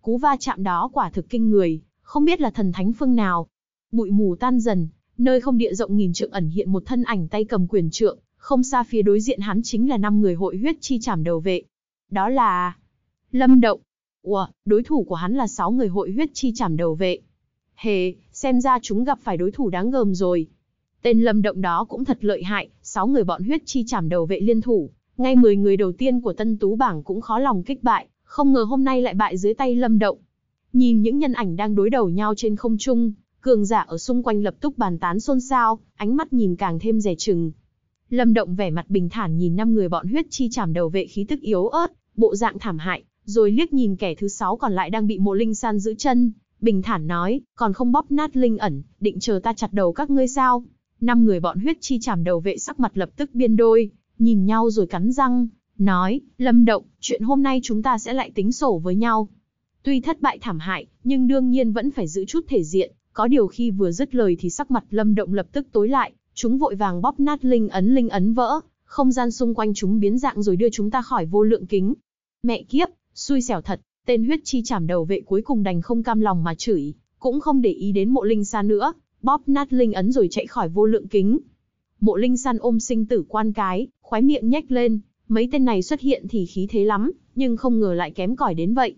[SPEAKER 1] Cú va chạm đó quả thực kinh người, không biết là thần thánh phương nào. Bụi mù tan dần, nơi không địa rộng nghìn trượng ẩn hiện một thân ảnh tay cầm quyền trượng, không xa phía đối diện hắn chính là năm người hội huyết chi trảm đầu vệ. Đó là Lâm Động, Ủa, đối thủ của hắn là 6 người hội huyết chi chảm đầu vệ. Hề, xem ra chúng gặp phải đối thủ đáng gờm rồi. Tên lâm động đó cũng thật lợi hại, 6 người bọn huyết chi chảm đầu vệ liên thủ. Ngay 10 người đầu tiên của tân tú bảng cũng khó lòng kích bại, không ngờ hôm nay lại bại dưới tay lâm động. Nhìn những nhân ảnh đang đối đầu nhau trên không trung, cường giả ở xung quanh lập tức bàn tán xôn xao, ánh mắt nhìn càng thêm rẻ chừng. Lâm Động vẻ mặt bình thản nhìn năm người bọn huyết chi chảm đầu vệ khí tức yếu ớt, bộ dạng thảm hại, rồi liếc nhìn kẻ thứ sáu còn lại đang bị mộ linh san giữ chân, bình thản nói, còn không bóp nát linh ẩn, định chờ ta chặt đầu các ngươi sao. Năm người bọn huyết chi chảm đầu vệ sắc mặt lập tức biên đôi, nhìn nhau rồi cắn răng, nói, lâm động, chuyện hôm nay chúng ta sẽ lại tính sổ với nhau. Tuy thất bại thảm hại, nhưng đương nhiên vẫn phải giữ chút thể diện, có điều khi vừa dứt lời thì sắc mặt lâm động lập tức tối lại, chúng vội vàng bóp nát linh ấn linh ấn vỡ, không gian xung quanh chúng biến dạng rồi đưa chúng ta khỏi vô lượng kính. Mẹ kiếp, Xui xẻo thật, tên huyết chi chảm đầu vệ cuối cùng đành không cam lòng mà chửi, cũng không để ý đến mộ linh xa nữa, bóp nát linh ấn rồi chạy khỏi vô lượng kính. Mộ linh san ôm sinh tử quan cái, khoái miệng nhếch lên, mấy tên này xuất hiện thì khí thế lắm, nhưng không ngờ lại kém cỏi đến vậy.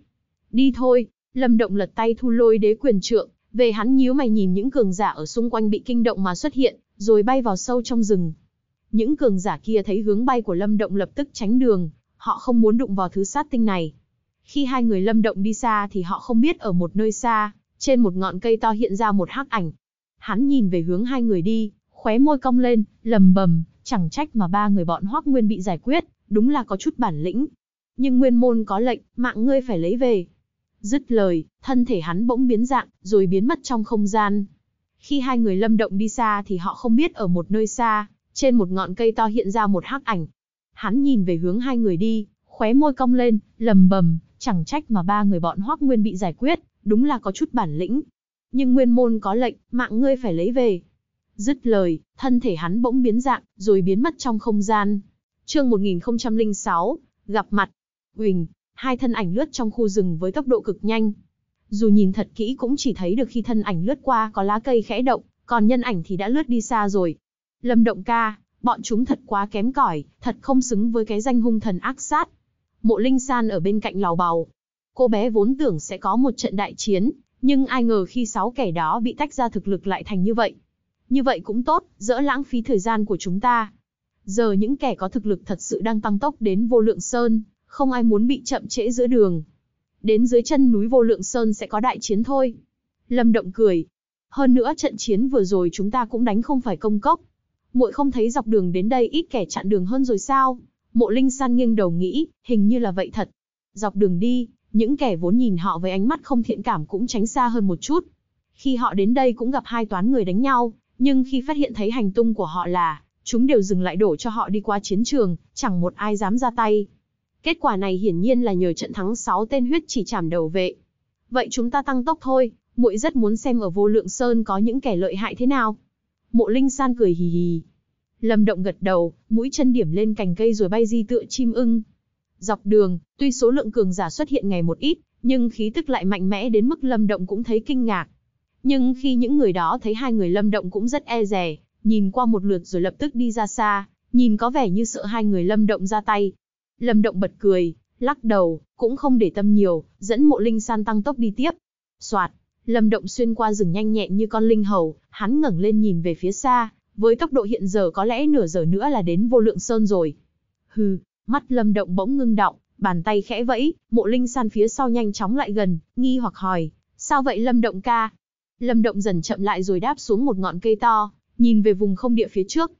[SPEAKER 1] Đi thôi, lâm động lật tay thu lôi đế quyền trượng, về hắn nhíu mày nhìn những cường giả ở xung quanh bị kinh động mà xuất hiện, rồi bay vào sâu trong rừng. Những cường giả kia thấy hướng bay của lâm động lập tức tránh đường, họ không muốn đụng vào thứ sát tinh này. Khi hai người lâm động đi xa thì họ không biết ở một nơi xa, trên một ngọn cây to hiện ra một hắc ảnh. Hắn nhìn về hướng hai người đi, khóe môi cong lên, lầm bầm, chẳng trách mà ba người bọn Hoắc Nguyên bị giải quyết, đúng là có chút bản lĩnh. Nhưng Nguyên Môn có lệnh, mạng ngươi phải lấy về. Dứt lời, thân thể hắn bỗng biến dạng, rồi biến mất trong không gian. Khi hai người lâm động đi xa thì họ không biết ở một nơi xa, trên một ngọn cây to hiện ra một hắc ảnh. Hắn nhìn về hướng hai người đi, khóe môi cong lên, lầm bầm, Chẳng trách mà ba người bọn Hoắc Nguyên bị giải quyết, đúng là có chút bản lĩnh. Nhưng Nguyên Môn có lệnh, mạng ngươi phải lấy về. Dứt lời, thân thể hắn bỗng biến dạng, rồi biến mất trong không gian. Chương 1006, gặp mặt. Huỳnh, hai thân ảnh lướt trong khu rừng với tốc độ cực nhanh. Dù nhìn thật kỹ cũng chỉ thấy được khi thân ảnh lướt qua có lá cây khẽ động, còn nhân ảnh thì đã lướt đi xa rồi. Lâm Động ca, bọn chúng thật quá kém cỏi, thật không xứng với cái danh hung thần ác sát, Mộ Linh San ở bên cạnh lào bào. Cô bé vốn tưởng sẽ có một trận đại chiến, nhưng ai ngờ khi sáu kẻ đó bị tách ra thực lực lại thành như vậy. Như vậy cũng tốt, dỡ lãng phí thời gian của chúng ta. Giờ những kẻ có thực lực thật sự đang tăng tốc đến vô lượng sơn, không ai muốn bị chậm trễ giữa đường. Đến dưới chân núi vô lượng sơn sẽ có đại chiến thôi. Lâm Động cười. Hơn nữa trận chiến vừa rồi chúng ta cũng đánh không phải công cốc. Muội không thấy dọc đường đến đây ít kẻ chặn đường hơn rồi sao? Mộ Linh San nghiêng đầu nghĩ, hình như là vậy thật. Dọc đường đi, những kẻ vốn nhìn họ với ánh mắt không thiện cảm cũng tránh xa hơn một chút. Khi họ đến đây cũng gặp hai toán người đánh nhau, nhưng khi phát hiện thấy hành tung của họ là, chúng đều dừng lại đổ cho họ đi qua chiến trường, chẳng một ai dám ra tay. Kết quả này hiển nhiên là nhờ trận thắng 6 tên huyết chỉ chảm đầu vệ. Vậy chúng ta tăng tốc thôi, muội rất muốn xem ở vô lượng sơn có những kẻ lợi hại thế nào. Mộ Linh San cười hì hì, Lâm Động gật đầu, mũi chân điểm lên cành cây rồi bay di tựa chim ưng. Dọc đường, tuy số lượng cường giả xuất hiện ngày một ít, nhưng khí tức lại mạnh mẽ đến mức Lâm Động cũng thấy kinh ngạc. Nhưng khi những người đó thấy hai người Lâm Động cũng rất e dè, nhìn qua một lượt rồi lập tức đi ra xa, nhìn có vẻ như sợ hai người Lâm Động ra tay. Lâm Động bật cười, lắc đầu, cũng không để tâm nhiều, dẫn Mộ Linh San tăng tốc đi tiếp. Soạt, Lâm Động xuyên qua rừng nhanh nhẹn như con linh hầu, hắn ngẩng lên nhìn về phía xa, với tốc độ hiện giờ có lẽ nửa giờ nữa là đến vô lượng sơn rồi. Hừ, mắt lâm động bỗng ngưng động, bàn tay khẽ vẫy, mộ linh san phía sau nhanh chóng lại gần, nghi hoặc hỏi, sao vậy lâm động ca? Lâm động dần chậm lại rồi đáp xuống một ngọn cây to, nhìn về vùng không địa phía trước.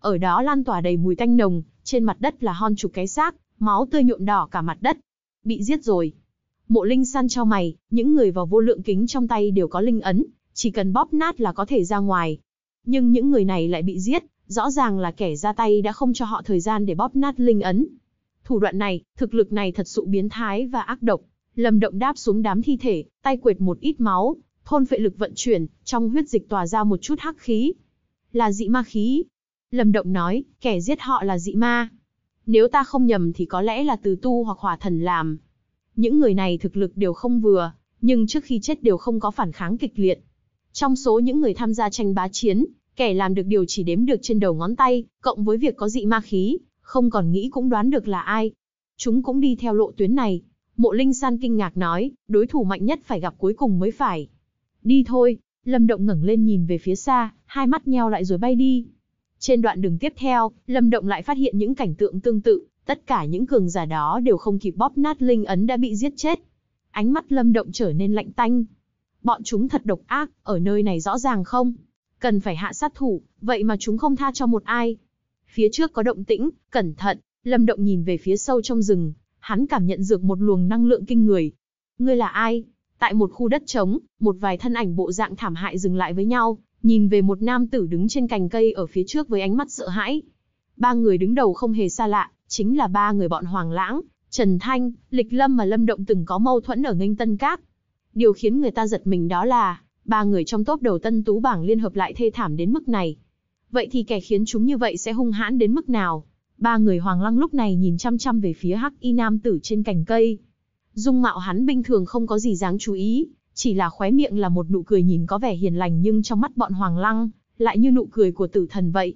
[SPEAKER 1] Ở đó lan tỏa đầy mùi tanh nồng, trên mặt đất là hon chục cái xác, máu tươi nhuộm đỏ cả mặt đất. Bị giết rồi. Mộ linh san cho mày, những người vào vô lượng kính trong tay đều có linh ấn, chỉ cần bóp nát là có thể ra ngoài, nhưng những người này lại bị giết, rõ ràng là kẻ ra tay đã không cho họ thời gian để bóp nát linh ấn. Thủ đoạn này, thực lực này thật sự biến thái và ác độc. Lâm Động đáp xuống đám thi thể, tay quệt một ít máu, thôn phệ lực vận chuyển, trong huyết dịch tỏa ra một chút hắc khí. Là dị ma khí. Lâm Động nói, kẻ giết họ là dị ma. Nếu ta không nhầm thì có lẽ là từ tu hoặc hỏa thần làm. Những người này thực lực đều không vừa, nhưng trước khi chết đều không có phản kháng kịch liệt. Trong số những người tham gia tranh bá chiến, Kẻ làm được điều chỉ đếm được trên đầu ngón tay, cộng với việc có dị ma khí, không còn nghĩ cũng đoán được là ai. Chúng cũng đi theo lộ tuyến này. Mộ Linh San kinh ngạc nói, đối thủ mạnh nhất phải gặp cuối cùng mới phải. Đi thôi, Lâm Động ngẩng lên nhìn về phía xa, hai mắt nheo lại rồi bay đi. Trên đoạn đường tiếp theo, Lâm Động lại phát hiện những cảnh tượng tương tự, tất cả những cường giả đó đều không kịp bóp nát linh ấn đã bị giết chết. Ánh mắt Lâm Động trở nên lạnh tanh. Bọn chúng thật độc ác, ở nơi này rõ ràng không? cần phải hạ sát thủ, vậy mà chúng không tha cho một ai. Phía trước có động tĩnh, cẩn thận, Lâm Động nhìn về phía sâu trong rừng, hắn cảm nhận được một luồng năng lượng kinh người. Ngươi là ai? Tại một khu đất trống, một vài thân ảnh bộ dạng thảm hại dừng lại với nhau, nhìn về một nam tử đứng trên cành cây ở phía trước với ánh mắt sợ hãi. Ba người đứng đầu không hề xa lạ, chính là ba người bọn Hoàng Lãng, Trần Thanh, Lịch Lâm mà Lâm Động từng có mâu thuẫn ở Nghênh Tân Các. Điều khiến người ta giật mình đó là, ba người trong top đầu tân tú bảng liên hợp lại thê thảm đến mức này. Vậy thì kẻ khiến chúng như vậy sẽ hung hãn đến mức nào? Ba người Hoàng Lăng lúc này nhìn chăm chăm về phía Hắc Y Nam tử trên cành cây. Dung mạo hắn bình thường không có gì đáng chú ý, chỉ là khóe miệng là một nụ cười nhìn có vẻ hiền lành nhưng trong mắt bọn Hoàng Lăng lại như nụ cười của tử thần vậy.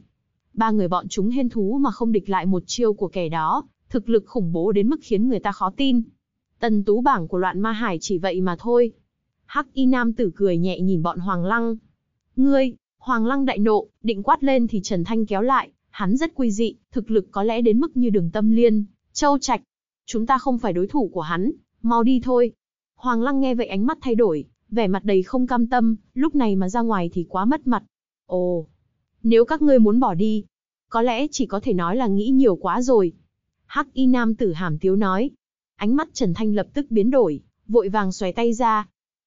[SPEAKER 1] Ba người bọn chúng hên thú mà không địch lại một chiêu của kẻ đó, thực lực khủng bố đến mức khiến người ta khó tin. Tần tú bảng của loạn ma hải chỉ vậy mà thôi, Hắc y nam tử cười nhẹ nhìn bọn Hoàng Lăng. Ngươi, Hoàng Lăng đại nộ, định quát lên thì Trần Thanh kéo lại, hắn rất quy dị, thực lực có lẽ đến mức như đường tâm liên, châu trạch. Chúng ta không phải đối thủ của hắn, mau đi thôi. Hoàng Lăng nghe vậy ánh mắt thay đổi, vẻ mặt đầy không cam tâm, lúc này mà ra ngoài thì quá mất mặt. Ồ, nếu các ngươi muốn bỏ đi, có lẽ chỉ có thể nói là nghĩ nhiều quá rồi. Hắc y nam tử hàm tiếu nói. Ánh mắt Trần Thanh lập tức biến đổi, vội vàng xòe tay ra,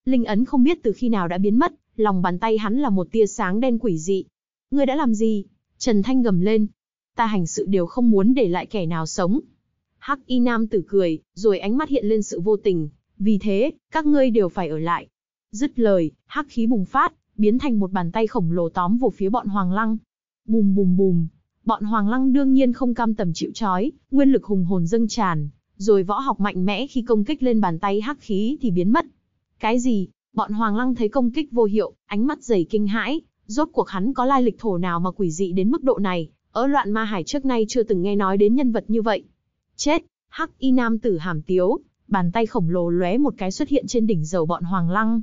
[SPEAKER 1] Linh ấn không biết từ khi nào đã biến mất, lòng bàn tay hắn là một tia sáng đen quỷ dị. Ngươi đã làm gì? Trần Thanh gầm lên. Ta hành sự đều không muốn để lại kẻ nào sống. Hắc Y Nam tử cười, rồi ánh mắt hiện lên sự vô tình. Vì thế, các ngươi đều phải ở lại. Dứt lời, hắc khí bùng phát, biến thành một bàn tay khổng lồ tóm vào phía bọn Hoàng Lăng. Bùm bùm bùm, bọn Hoàng Lăng đương nhiên không cam tầm chịu trói, nguyên lực hùng hồn dâng tràn, rồi võ học mạnh mẽ khi công kích lên bàn tay hắc khí thì biến mất, cái gì? Bọn Hoàng Lăng thấy công kích vô hiệu, ánh mắt dày kinh hãi, rốt cuộc hắn có lai lịch thổ nào mà quỷ dị đến mức độ này, ở loạn ma hải trước nay chưa từng nghe nói đến nhân vật như vậy. Chết, hắc y nam tử hàm tiếu, bàn tay khổng lồ lóe một cái xuất hiện trên đỉnh dầu bọn Hoàng Lăng.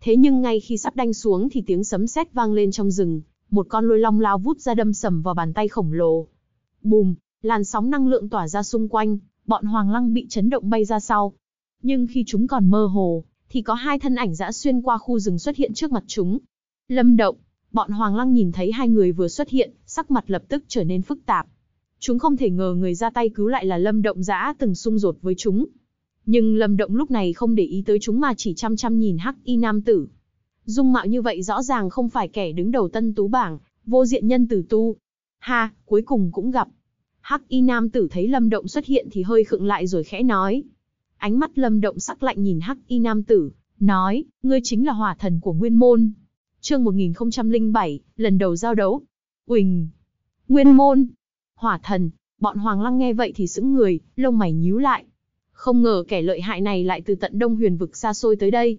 [SPEAKER 1] Thế nhưng ngay khi sắp đanh xuống thì tiếng sấm sét vang lên trong rừng, một con lôi long lao vút ra đâm sầm vào bàn tay khổng lồ. Bùm, làn sóng năng lượng tỏa ra xung quanh, bọn Hoàng Lăng bị chấn động bay ra sau. Nhưng khi chúng còn mơ hồ, thì có hai thân ảnh dã xuyên qua khu rừng xuất hiện trước mặt chúng. Lâm động, bọn Hoàng Lăng nhìn thấy hai người vừa xuất hiện, sắc mặt lập tức trở nên phức tạp. Chúng không thể ngờ người ra tay cứu lại là Lâm động dã từng xung rột với chúng. Nhưng Lâm động lúc này không để ý tới chúng mà chỉ chăm chăm nhìn Hắc Y Nam Tử. Dung mạo như vậy rõ ràng không phải kẻ đứng đầu tân tú bảng, vô diện nhân tử tu. Ha, cuối cùng cũng gặp. Hắc Y Nam Tử thấy Lâm Động xuất hiện thì hơi khựng lại rồi khẽ nói, Ánh mắt lâm động sắc lạnh nhìn hắc y nam tử, nói, ngươi chính là hỏa thần của nguyên môn. Chương 1007, lần đầu giao đấu. Uỳnh! Nguyên môn! Hỏa thần! Bọn Hoàng Lăng nghe vậy thì sững người, lông mày nhíu lại. Không ngờ kẻ lợi hại này lại từ tận đông huyền vực xa xôi tới đây.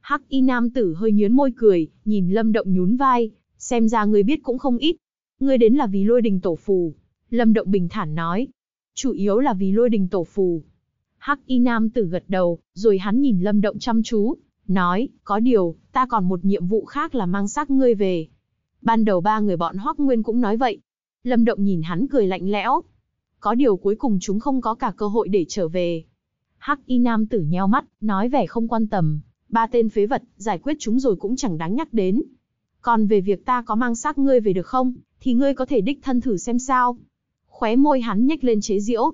[SPEAKER 1] Hắc y nam tử hơi nhớn môi cười, nhìn lâm động nhún vai, xem ra ngươi biết cũng không ít. Ngươi đến là vì lôi đình tổ phù. Lâm động bình thản nói. Chủ yếu là vì lôi đình tổ phù. Hắc y nam tử gật đầu, rồi hắn nhìn Lâm Động chăm chú, nói, có điều, ta còn một nhiệm vụ khác là mang xác ngươi về. Ban đầu ba người bọn Hoắc Nguyên cũng nói vậy. Lâm Động nhìn hắn cười lạnh lẽo. Có điều cuối cùng chúng không có cả cơ hội để trở về. Hắc y nam tử nheo mắt, nói vẻ không quan tâm. Ba tên phế vật, giải quyết chúng rồi cũng chẳng đáng nhắc đến. Còn về việc ta có mang xác ngươi về được không, thì ngươi có thể đích thân thử xem sao. Khóe môi hắn nhếch lên chế giễu.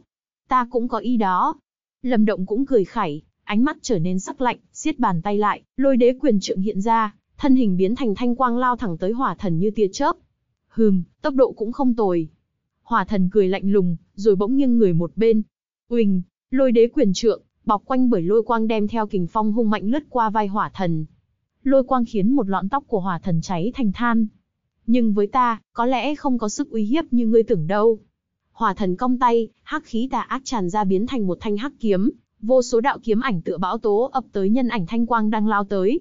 [SPEAKER 1] Ta cũng có ý đó, Lâm Động cũng cười khẩy, ánh mắt trở nên sắc lạnh, siết bàn tay lại, lôi đế quyền trượng hiện ra, thân hình biến thành thanh quang lao thẳng tới hỏa thần như tia chớp. Hừm, tốc độ cũng không tồi. Hỏa thần cười lạnh lùng, rồi bỗng nghiêng người một bên. Uỳnh, lôi đế quyền trượng, bọc quanh bởi lôi quang đem theo kình phong hung mạnh lướt qua vai hỏa thần. Lôi quang khiến một lọn tóc của hỏa thần cháy thành than. Nhưng với ta, có lẽ không có sức uy hiếp như ngươi tưởng đâu. Hỏa thần cong tay, hắc khí tà ác tràn ra biến thành một thanh hắc kiếm, vô số đạo kiếm ảnh tựa bão tố ập tới nhân ảnh thanh quang đang lao tới.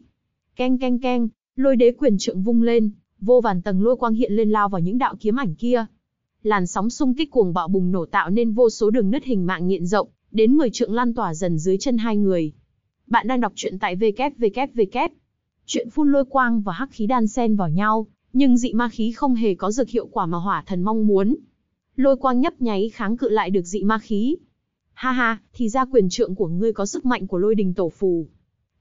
[SPEAKER 1] Keng keng keng, lôi đế quyền trượng vung lên, vô vàn tầng lôi quang hiện lên lao vào những đạo kiếm ảnh kia. Làn sóng xung kích cuồng bạo bùng nổ tạo nên vô số đường nứt hình mạng nghiện rộng, đến 10 trượng lan tỏa dần dưới chân hai người. Bạn đang đọc truyện tại www. Chuyện phun lôi quang và hắc khí đan xen vào nhau, nhưng dị ma khí không hề có dược hiệu quả mà hỏa thần mong muốn, lôi quang nhấp nháy kháng cự lại được dị ma khí. Ha ha, thì ra quyền trượng của ngươi có sức mạnh của lôi đình tổ phù.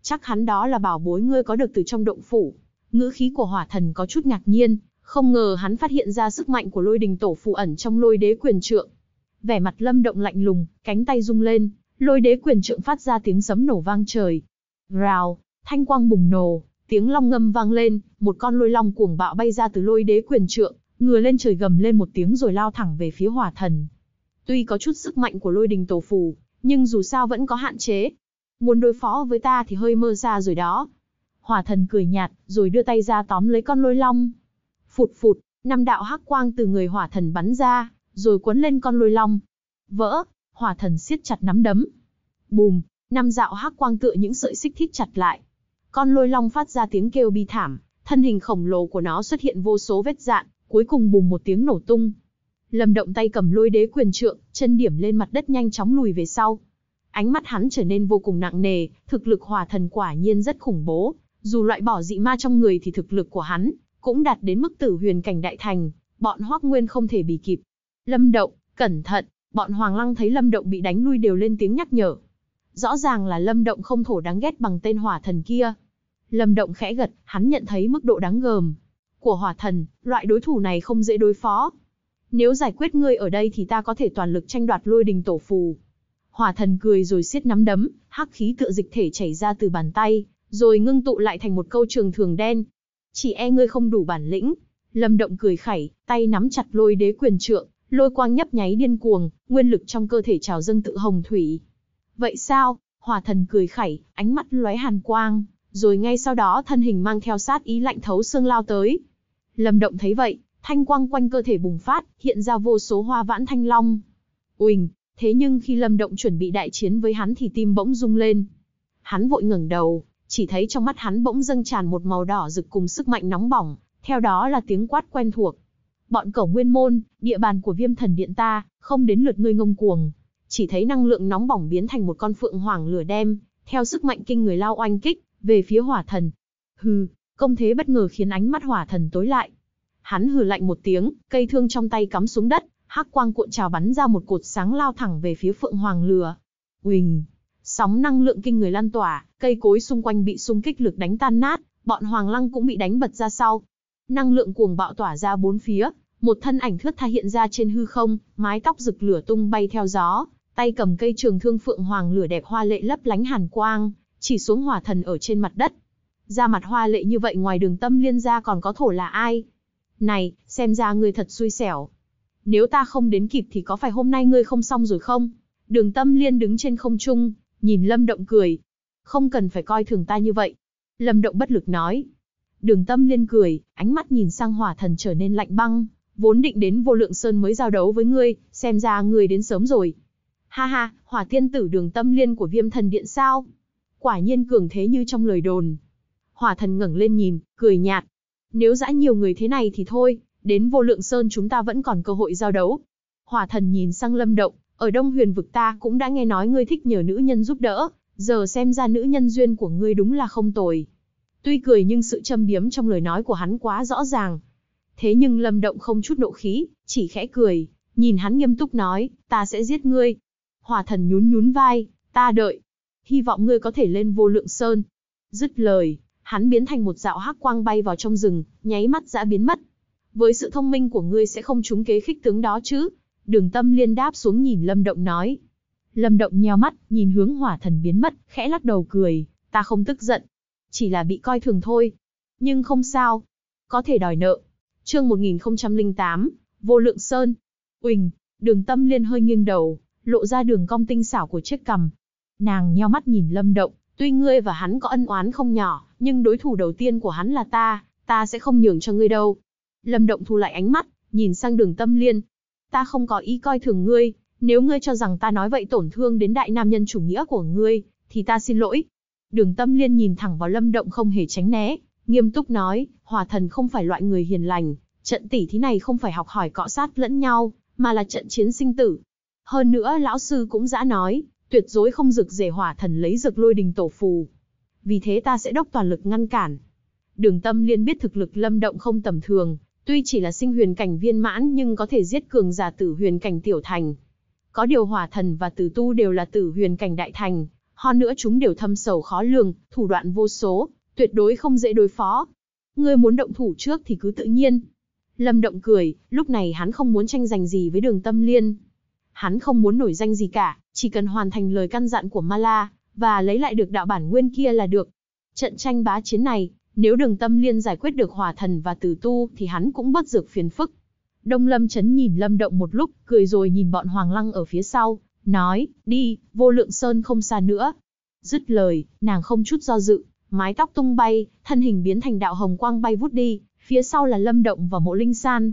[SPEAKER 1] Chắc hắn đó là bảo bối ngươi có được từ trong động phủ. Ngữ khí của hỏa thần có chút ngạc nhiên, không ngờ hắn phát hiện ra sức mạnh của lôi đình tổ phù ẩn trong lôi đế quyền trượng. Vẻ mặt lâm động lạnh lùng, cánh tay rung lên, lôi đế quyền trượng phát ra tiếng sấm nổ vang trời. Rào, thanh quang bùng nổ, tiếng long ngâm vang lên, một con lôi long cuồng bạo bay ra từ lôi đế quyền trượng, người lên trời gầm lên một tiếng rồi lao thẳng về phía hỏa thần. Tuy có chút sức mạnh của lôi đình tổ phù, nhưng dù sao vẫn có hạn chế. Muốn đối phó với ta thì hơi mơ ra rồi đó. Hỏa thần cười nhạt, rồi đưa tay ra tóm lấy con lôi long. Phụt phụt, năm đạo hắc quang từ người hỏa thần bắn ra, rồi quấn lên con lôi long. Vỡ, hỏa thần siết chặt nắm đấm. Bùm, năm dạo hắc quang tựa những sợi xích thít chặt lại. Con lôi long phát ra tiếng kêu bi thảm, thân hình khổng lồ của nó xuất hiện vô số vết dạn, cuối cùng bùm một tiếng nổ tung. Lâm động tay cầm lôi đế quyền trượng, chân điểm lên mặt đất nhanh chóng lùi về sau. Ánh mắt hắn trở nên vô cùng nặng nề, thực lực hỏa thần quả nhiên rất khủng bố. Dù loại bỏ dị ma trong người thì thực lực của hắn cũng đạt đến mức tử huyền cảnh đại thành, bọn hoắc nguyên không thể bị kịp. Lâm động, cẩn thận, bọn hoàng lăng thấy lâm động bị đánh lui đều lên tiếng nhắc nhở. Rõ ràng là lâm động không thổ đáng ghét bằng tên hỏa thần kia. Lâm động khẽ gật, hắn nhận thấy mức độ đáng gờm, của hỏa thần, loại đối thủ này không dễ đối phó. Nếu giải quyết ngươi ở đây thì ta có thể toàn lực tranh đoạt lôi đình tổ phù. Hỏa thần cười rồi siết nắm đấm, hắc khí tựa dịch thể chảy ra từ bàn tay, rồi ngưng tụ lại thành một câu trường thường đen. Chỉ e ngươi không đủ bản lĩnh. Lâm động cười khẩy, tay nắm chặt lôi đế quyền trượng, lôi quang nhấp nháy điên cuồng, nguyên lực trong cơ thể trào dâng tự hồng thủy. Vậy sao? Hỏa thần cười khẩy, ánh mắt lóe hàn quang, rồi ngay sau đó thân hình mang theo sát ý lạnh thấu xương lao tới. Lâm Động thấy vậy, thanh quang quanh cơ thể bùng phát, hiện ra vô số hoa vãn thanh long. Uỳnh, thế nhưng khi Lâm Động chuẩn bị đại chiến với hắn thì tim bỗng rung lên. Hắn vội ngẩng đầu, chỉ thấy trong mắt hắn bỗng dâng tràn một màu đỏ rực cùng sức mạnh nóng bỏng, theo đó là tiếng quát quen thuộc. Bọn cẩu nguyên môn, địa bàn của viêm thần điện ta, không đến lượt ngươi ngông cuồng. Chỉ thấy năng lượng nóng bỏng biến thành một con phượng hoàng lửa đem, theo sức mạnh kinh người lao oanh kích, về phía hỏa thần. Hừ, Công thế bất ngờ khiến ánh mắt hỏa thần tối lại. Hắn hừ lạnh một tiếng, cây thương trong tay cắm xuống đất, hắc quang cuộn trào bắn ra một cột sáng lao thẳng về phía phượng hoàng lửa. Uỳnh! Sóng năng lượng kinh người lan tỏa, cây cối xung quanh bị xung kích lực đánh tan nát, bọn hoàng lăng cũng bị đánh bật ra sau. Năng lượng cuồng bạo tỏa ra bốn phía, một thân ảnh thướt tha hiện ra trên hư không, mái tóc rực lửa tung bay theo gió, tay cầm cây trường thương phượng hoàng lửa đẹp hoa lệ lấp lánh hàn quang, chỉ xuống hỏa thần ở trên mặt đất, ra mặt hoa lệ như vậy ngoài đường tâm liên ra còn có thổ là ai? Này, xem ra ngươi thật xui xẻo. Nếu ta không đến kịp thì có phải hôm nay ngươi không xong rồi không? Đường tâm liên đứng trên không trung, nhìn lâm động cười. Không cần phải coi thường ta như vậy. Lâm động bất lực nói. Đường tâm liên cười, ánh mắt nhìn sang hỏa thần trở nên lạnh băng. Vốn định đến vô lượng sơn mới giao đấu với ngươi, xem ra ngươi đến sớm rồi. Ha ha, hỏa Thiên tử đường tâm liên của viêm thần điện sao? Quả nhiên cường thế như trong lời đồn, Hỏa thần ngẩng lên nhìn, cười nhạt. Nếu dã nhiều người thế này thì thôi, đến vô lượng sơn chúng ta vẫn còn cơ hội giao đấu. Hỏa thần nhìn sang lâm động, ở đông huyền vực ta cũng đã nghe nói ngươi thích nhờ nữ nhân giúp đỡ, giờ xem ra nữ nhân duyên của ngươi đúng là không tồi. Tuy cười nhưng sự châm biếm trong lời nói của hắn quá rõ ràng. Thế nhưng lâm động không chút nộ khí, chỉ khẽ cười, nhìn hắn nghiêm túc nói, ta sẽ giết ngươi. Hỏa thần nhún nhún vai, ta đợi. Hy vọng ngươi có thể lên vô lượng sơn. Dứt lời, hắn biến thành một dạo hắc quang bay vào trong rừng, nháy mắt dã biến mất. Với sự thông minh của ngươi sẽ không trúng kế khích tướng đó chứ? Đường Tâm Liên đáp xuống nhìn Lâm Động nói. Lâm Động nheo mắt, nhìn hướng hỏa thần biến mất, khẽ lắc đầu cười, ta không tức giận, chỉ là bị coi thường thôi. Nhưng không sao, có thể đòi nợ. Chương 1008, Vô Lượng Sơn. Uỳnh, Đường Tâm Liên hơi nghiêng đầu, lộ ra đường cong tinh xảo của chiếc cằm. Nàng nheo mắt nhìn Lâm Động, tuy ngươi và hắn có ân oán không nhỏ, nhưng đối thủ đầu tiên của hắn là ta, ta sẽ không nhường cho ngươi đâu. Lâm Động thu lại ánh mắt, nhìn sang đường tâm liên. Ta không có ý coi thường ngươi, nếu ngươi cho rằng ta nói vậy tổn thương đến đại nam nhân chủ nghĩa của ngươi, thì ta xin lỗi. Đường tâm liên nhìn thẳng vào Lâm Động không hề tránh né, nghiêm túc nói, hòa thần không phải loại người hiền lành, trận tỷ thí này không phải học hỏi cọ sát lẫn nhau, mà là trận chiến sinh tử. Hơn nữa lão sư cũng dã nói, tuyệt đối không rực rể hỏa thần lấy rực lôi đình tổ phù, vì thế ta sẽ đốc toàn lực ngăn cản. Đường tâm liên biết thực lực lâm động không tầm thường, tuy chỉ là sinh huyền cảnh viên mãn nhưng có thể giết cường giả tử huyền cảnh tiểu thành. Có điều hỏa thần và tử tu đều là tử huyền cảnh đại thành, hơn nữa chúng đều thâm sầu khó lường, thủ đoạn vô số, tuyệt đối không dễ đối phó. Ngươi muốn động thủ trước thì cứ tự nhiên. Lâm Động cười, lúc này hắn không muốn tranh giành gì với đường tâm liên. Hắn không muốn nổi danh gì cả, chỉ cần hoàn thành lời căn dặn của Mala, và lấy lại được đạo bản nguyên kia là được. Trận tranh bá chiến này, nếu đường tâm liên giải quyết được hòa thần và tử tu thì hắn cũng bất dược phiền phức. Đông Lâm chấn nhìn Lâm Động một lúc, cười rồi nhìn bọn Hoàng Lăng ở phía sau, nói, đi, vô lượng sơn không xa nữa. Dứt lời, nàng không chút do dự, mái tóc tung bay, thân hình biến thành đạo hồng quang bay vút đi, phía sau là Lâm Động và Mộ Linh San.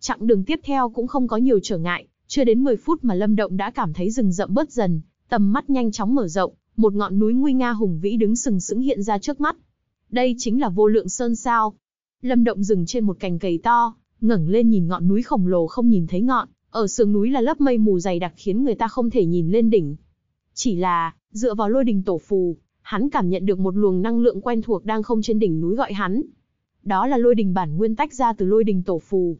[SPEAKER 1] Chặng đường tiếp theo cũng không có nhiều trở ngại, chưa đến 10 phút mà Lâm Động đã cảm thấy rừng rậm bớt dần, tầm mắt nhanh chóng mở rộng, một ngọn núi nguy nga hùng vĩ đứng sừng sững hiện ra trước mắt. Đây chính là vô lượng sơn sao. Lâm Động dừng trên một cành cây to, ngẩng lên nhìn ngọn núi khổng lồ không nhìn thấy ngọn, ở sườn núi là lớp mây mù dày đặc khiến người ta không thể nhìn lên đỉnh. Chỉ là, dựa vào lôi đình tổ phù, hắn cảm nhận được một luồng năng lượng quen thuộc đang không trên đỉnh núi gọi hắn. Đó là lôi đình bản nguyên tách ra từ lôi đình tổ phù.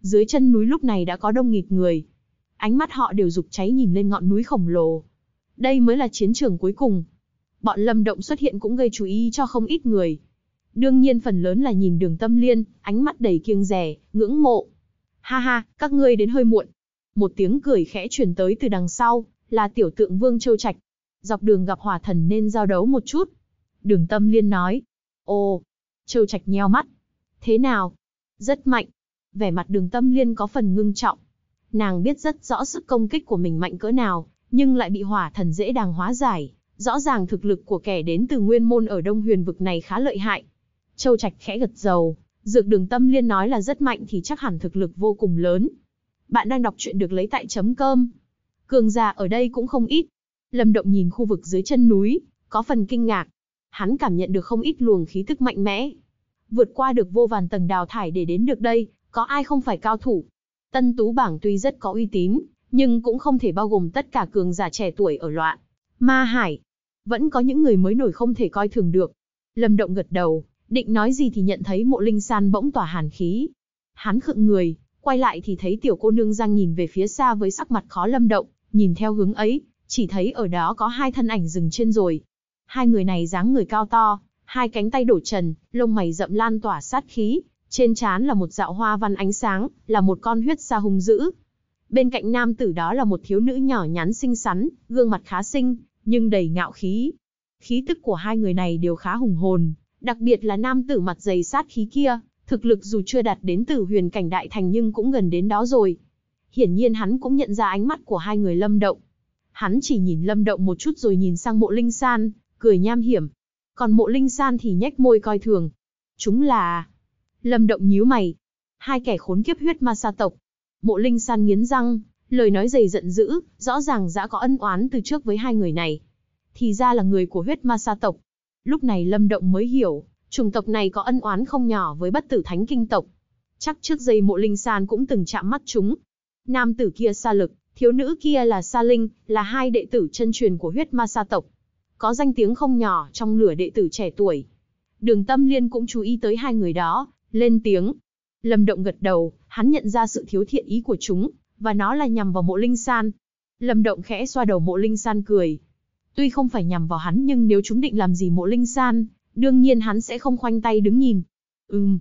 [SPEAKER 1] Dưới chân núi lúc này đã có đông nghịt người. Ánh mắt họ đều dục cháy nhìn lên ngọn núi khổng lồ, đây mới là chiến trường cuối cùng. Bọn Lâm Động xuất hiện cũng gây chú ý cho không ít người. Đương nhiên phần lớn là nhìn đường tâm liên, ánh mắt đầy kiêng rẻ, ngưỡng mộ. Ha ha, các ngươi đến hơi muộn. Một tiếng cười khẽ truyền tới từ đằng sau, là tiểu tượng Vương Châu Trạch. Dọc đường gặp Hòa thần nên giao đấu một chút. Đường tâm liên nói. Ồ, Châu Trạch nheo mắt. Thế nào? Rất mạnh. Vẻ mặt đường tâm liên có phần ngưng trọng. Nàng biết rất rõ sức công kích của mình mạnh cỡ nào, nhưng lại bị hỏa thần dễ đàng hóa giải. Rõ ràng thực lực của kẻ đến từ nguyên môn ở đông huyền vực này khá lợi hại. Châu Trạch khẽ gật dầu, dược đường tâm liên nói là rất mạnh thì chắc hẳn thực lực vô cùng lớn. Bạn đang đọc truyện được lấy tại chấm cơm. Cường giả ở đây cũng không ít. Lâm Động nhìn khu vực dưới chân núi, có phần kinh ngạc. Hắn cảm nhận được không ít luồng khí thức mạnh mẽ. Vượt qua được vô vàn tầng đào thải để đến được đây, có ai không phải cao thủ. Tân Tú Bảng tuy rất có uy tín, nhưng cũng không thể bao gồm tất cả cường giả trẻ tuổi ở loạn. Ma Hải, vẫn có những người mới nổi không thể coi thường được. Lâm Động gật đầu, định nói gì thì nhận thấy mộ linh san bỗng tỏa hàn khí. Hắn khựng người, quay lại thì thấy tiểu cô nương giang nhìn về phía xa với sắc mặt khó lâm động, nhìn theo hướng ấy, chỉ thấy ở đó có hai thân ảnh dừng trên rồi. Hai người này dáng người cao to, hai cánh tay đổ trần, lông mày rậm lan tỏa sát khí, trên trán là một dạo hoa văn ánh sáng, là một con huyết sa hung dữ, Bên cạnh nam tử đó là một thiếu nữ nhỏ nhắn xinh xắn, gương mặt khá xinh, nhưng đầy ngạo khí. Khí tức của hai người này đều khá hùng hồn, đặc biệt là nam tử mặt dày sát khí kia, thực lực dù chưa đạt đến tử huyền cảnh đại thành nhưng cũng gần đến đó rồi. Hiển nhiên hắn cũng nhận ra ánh mắt của hai người lâm động. Hắn chỉ nhìn lâm động một chút rồi nhìn sang mộ linh san, cười nham hiểm. Còn mộ linh san thì nhếch môi coi thường. Chúng là... Lâm động nhíu mày. Hai kẻ khốn kiếp huyết ma sa tộc, Mộ Linh San nghiến răng, lời nói dày giận dữ, rõ ràng đã có ân oán từ trước với hai người này. Thì ra là người của huyết ma sa tộc. Lúc này Lâm Động mới hiểu, chủng tộc này có ân oán không nhỏ với bất tử thánh kinh tộc. Chắc trước giây mộ linh san cũng từng chạm mắt chúng. Nam tử kia sa lực, thiếu nữ kia là sa linh, là hai đệ tử chân truyền của huyết ma sa tộc. Có danh tiếng không nhỏ trong lửa đệ tử trẻ tuổi. Đường tâm liên cũng chú ý tới hai người đó, lên tiếng, Lâm Động gật đầu, hắn nhận ra sự thiếu thiện ý của chúng, và nó là nhằm vào mộ linh san. Lâm Động khẽ xoa đầu mộ linh san cười. Tuy không phải nhằm vào hắn nhưng nếu chúng định làm gì mộ linh san, đương nhiên hắn sẽ không khoanh tay đứng nhìn. Ừm.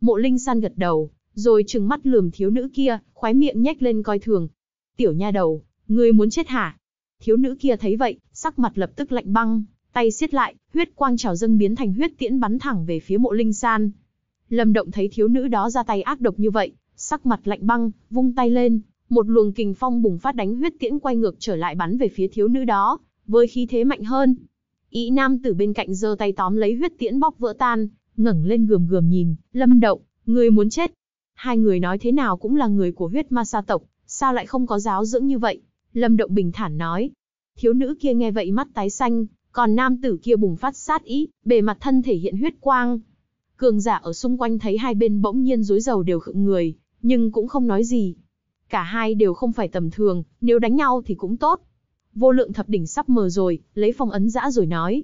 [SPEAKER 1] Mộ linh san gật đầu, rồi trừng mắt lườm thiếu nữ kia, khoái miệng nhếch lên coi thường. Tiểu nha đầu, ngươi muốn chết hả? Thiếu nữ kia thấy vậy, sắc mặt lập tức lạnh băng, tay siết lại, huyết quang trào dâng biến thành huyết tiễn bắn thẳng về phía mộ linh san. Lâm Động thấy thiếu nữ đó ra tay ác độc như vậy, sắc mặt lạnh băng, vung tay lên, một luồng kình phong bùng phát đánh huyết tiễn quay ngược trở lại bắn về phía thiếu nữ đó, với khí thế mạnh hơn. Ý nam tử bên cạnh giơ tay tóm lấy huyết tiễn bóc vỡ tan, ngẩng lên gườm gườm nhìn, Lâm Động, người muốn chết. Hai người nói thế nào cũng là người của huyết ma sa tộc, sao lại không có giáo dưỡng như vậy? Lâm Động bình thản nói. Thiếu nữ kia nghe vậy mắt tái xanh, còn nam tử kia bùng phát sát ý, bề mặt thân thể hiện huyết quang, Cường giả ở xung quanh thấy hai bên bỗng nhiên rối rầu đều khựng người, nhưng cũng không nói gì. Cả hai đều không phải tầm thường, nếu đánh nhau thì cũng tốt. Vô lượng thập đỉnh sắp mờ rồi, lấy phong ấn dã rồi nói.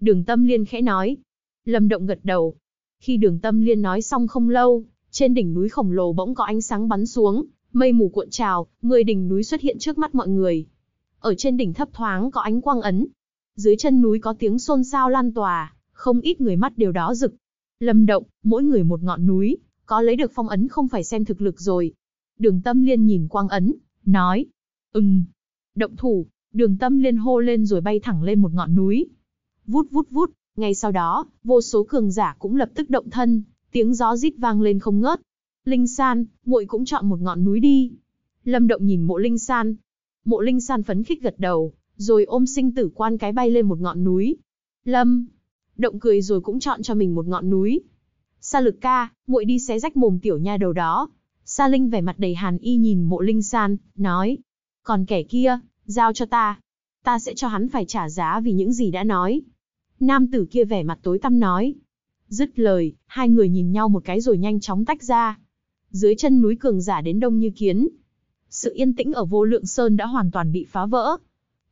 [SPEAKER 1] Đường tâm liên khẽ nói. Lâm động gật đầu. Khi đường tâm liên nói xong không lâu, trên đỉnh núi khổng lồ bỗng có ánh sáng bắn xuống, mây mù cuộn trào, người đỉnh núi xuất hiện trước mắt mọi người. Ở trên đỉnh thấp thoáng có ánh quang ấn. Dưới chân núi có tiếng xôn xao lan tòa, không ít người mắt đều đó rực, Lâm Động, mỗi người một ngọn núi, có lấy được phong ấn không phải xem thực lực rồi. Đường Tâm Liên nhìn quang ấn, nói, ừm, động thủ, đường Tâm Liên hô lên rồi bay thẳng lên một ngọn núi. Vút vút vút, ngay sau đó, vô số cường giả cũng lập tức động thân, tiếng gió rít vang lên không ngớt. Linh San, muội cũng chọn một ngọn núi đi. Lâm Động nhìn Mộ Linh San. Mộ Linh San phấn khích gật đầu, rồi ôm sinh tử quan cái bay lên một ngọn núi. Lâm, động cười rồi cũng chọn cho mình một ngọn núi. Sa lực ca, muội đi xé rách mồm tiểu nha đầu đó. Sa Linh vẻ mặt đầy hàn y nhìn mộ Linh San, nói. Còn kẻ kia, giao cho ta. Ta sẽ cho hắn phải trả giá vì những gì đã nói. Nam tử kia vẻ mặt tối tăm nói. Dứt lời, hai người nhìn nhau một cái rồi nhanh chóng tách ra. Dưới chân núi cường giả đến đông như kiến. Sự yên tĩnh ở vô lượng sơn đã hoàn toàn bị phá vỡ.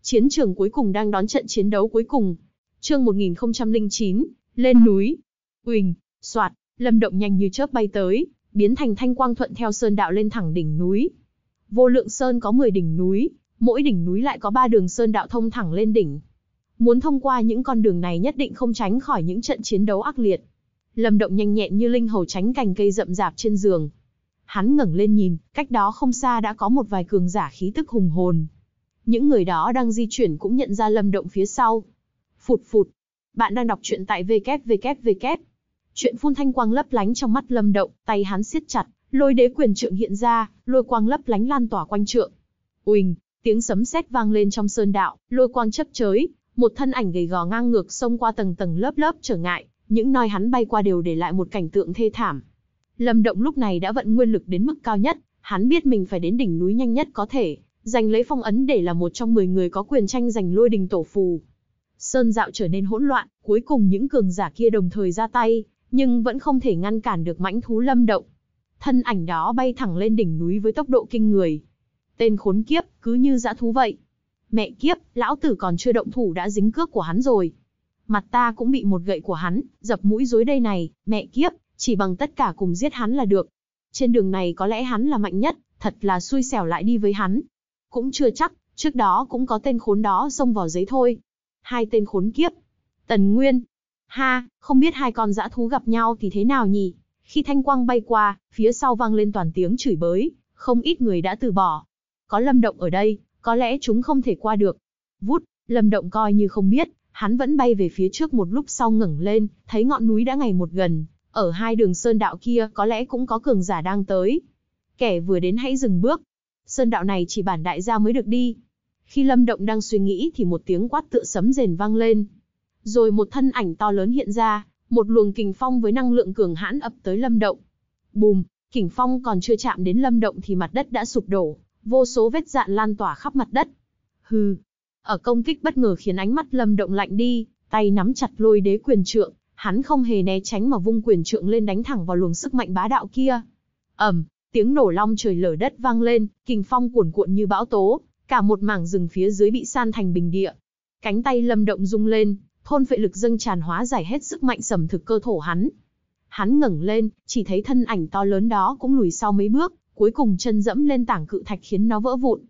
[SPEAKER 1] Chiến trường cuối cùng đang đón trận chiến đấu cuối cùng, Chương 1009, lên núi. Uỳnh, soạt, Lâm Động nhanh như chớp bay tới, biến thành thanh quang thuận theo sơn đạo lên thẳng đỉnh núi. Vô Lượng Sơn có 10 đỉnh núi, mỗi đỉnh núi lại có 3 đường sơn đạo thông thẳng lên đỉnh. Muốn thông qua những con đường này nhất định không tránh khỏi những trận chiến đấu ác liệt. Lâm Động nhanh nhẹn như linh hầu tránh cành cây rậm rạp trên giường. Hắn ngẩng lên nhìn, cách đó không xa đã có một vài cường giả khí tức hùng hồn. Những người đó đang di chuyển cũng nhận ra Lâm Động phía sau, Phụt phụt. Bạn đang đọc truyện tại www. Chuyện phun thanh quang lấp lánh trong mắt Lâm Động, tay hắn siết chặt, lôi đế quyền trượng hiện ra, lôi quang lấp lánh lan tỏa quanh trượng. Uỳnh, tiếng sấm sét vang lên trong sơn đạo, lôi quang chấp chới, một thân ảnh gầy gò ngang ngược xông qua tầng tầng lớp lớp trở ngại, những nơi hắn bay qua đều để lại một cảnh tượng thê thảm. Lâm Động lúc này đã vận nguyên lực đến mức cao nhất, hắn biết mình phải đến đỉnh núi nhanh nhất có thể, giành lấy phong ấn để là một trong 10 người có quyền tranh giành lôi đình tổ phù. Sơn dạo trở nên hỗn loạn, cuối cùng những cường giả kia đồng thời ra tay, nhưng vẫn không thể ngăn cản được mãnh thú lâm động. Thân ảnh đó bay thẳng lên đỉnh núi với tốc độ kinh người. Tên khốn kiếp, cứ như dã thú vậy. Mẹ kiếp, lão tử còn chưa động thủ đã dính cước của hắn rồi. Mặt ta cũng bị một gậy của hắn, dập mũi dối đây này, mẹ kiếp, chỉ bằng tất cả cùng giết hắn là được. Trên đường này có lẽ hắn là mạnh nhất, thật là xui xẻo lại đi với hắn. Cũng chưa chắc, trước đó cũng có tên khốn đó xông vào giấy thôi, hai tên khốn kiếp. Tần Nguyên. Ha, không biết hai con dã thú gặp nhau thì thế nào nhỉ? Khi thanh quang bay qua, phía sau vang lên toàn tiếng chửi bới, không ít người đã từ bỏ. Có lâm động ở đây, có lẽ chúng không thể qua được. Vút, lâm động coi như không biết, hắn vẫn bay về phía trước một lúc sau ngẩng lên, thấy ngọn núi đã ngày một gần. Ở hai đường sơn đạo kia có lẽ cũng có cường giả đang tới. Kẻ vừa đến hãy dừng bước. Sơn đạo này chỉ bản đại gia mới được đi, khi Lâm Động đang suy nghĩ thì một tiếng quát tựa sấm rền vang lên. Rồi một thân ảnh to lớn hiện ra, một luồng kình phong với năng lượng cường hãn ập tới Lâm Động. Bùm, kình phong còn chưa chạm đến Lâm Động thì mặt đất đã sụp đổ, vô số vết dạn lan tỏa khắp mặt đất. Hừ. Ở công kích bất ngờ khiến ánh mắt Lâm Động lạnh đi, tay nắm chặt lôi đế quyền trượng, hắn không hề né tránh mà vung quyền trượng lên đánh thẳng vào luồng sức mạnh bá đạo kia. Ầm, tiếng nổ long trời lở đất vang lên, kình phong cuồn cuộn như bão tố, Cả một mảng rừng phía dưới bị san thành bình địa. Cánh tay Lâm Động rung lên, thôn phệ lực dâng tràn hóa giải hết sức mạnh sầm thực cơ thổ hắn. Hắn ngẩng lên, chỉ thấy thân ảnh to lớn đó cũng lùi sau mấy bước, cuối cùng chân dẫm lên tảng cự thạch khiến nó vỡ vụn.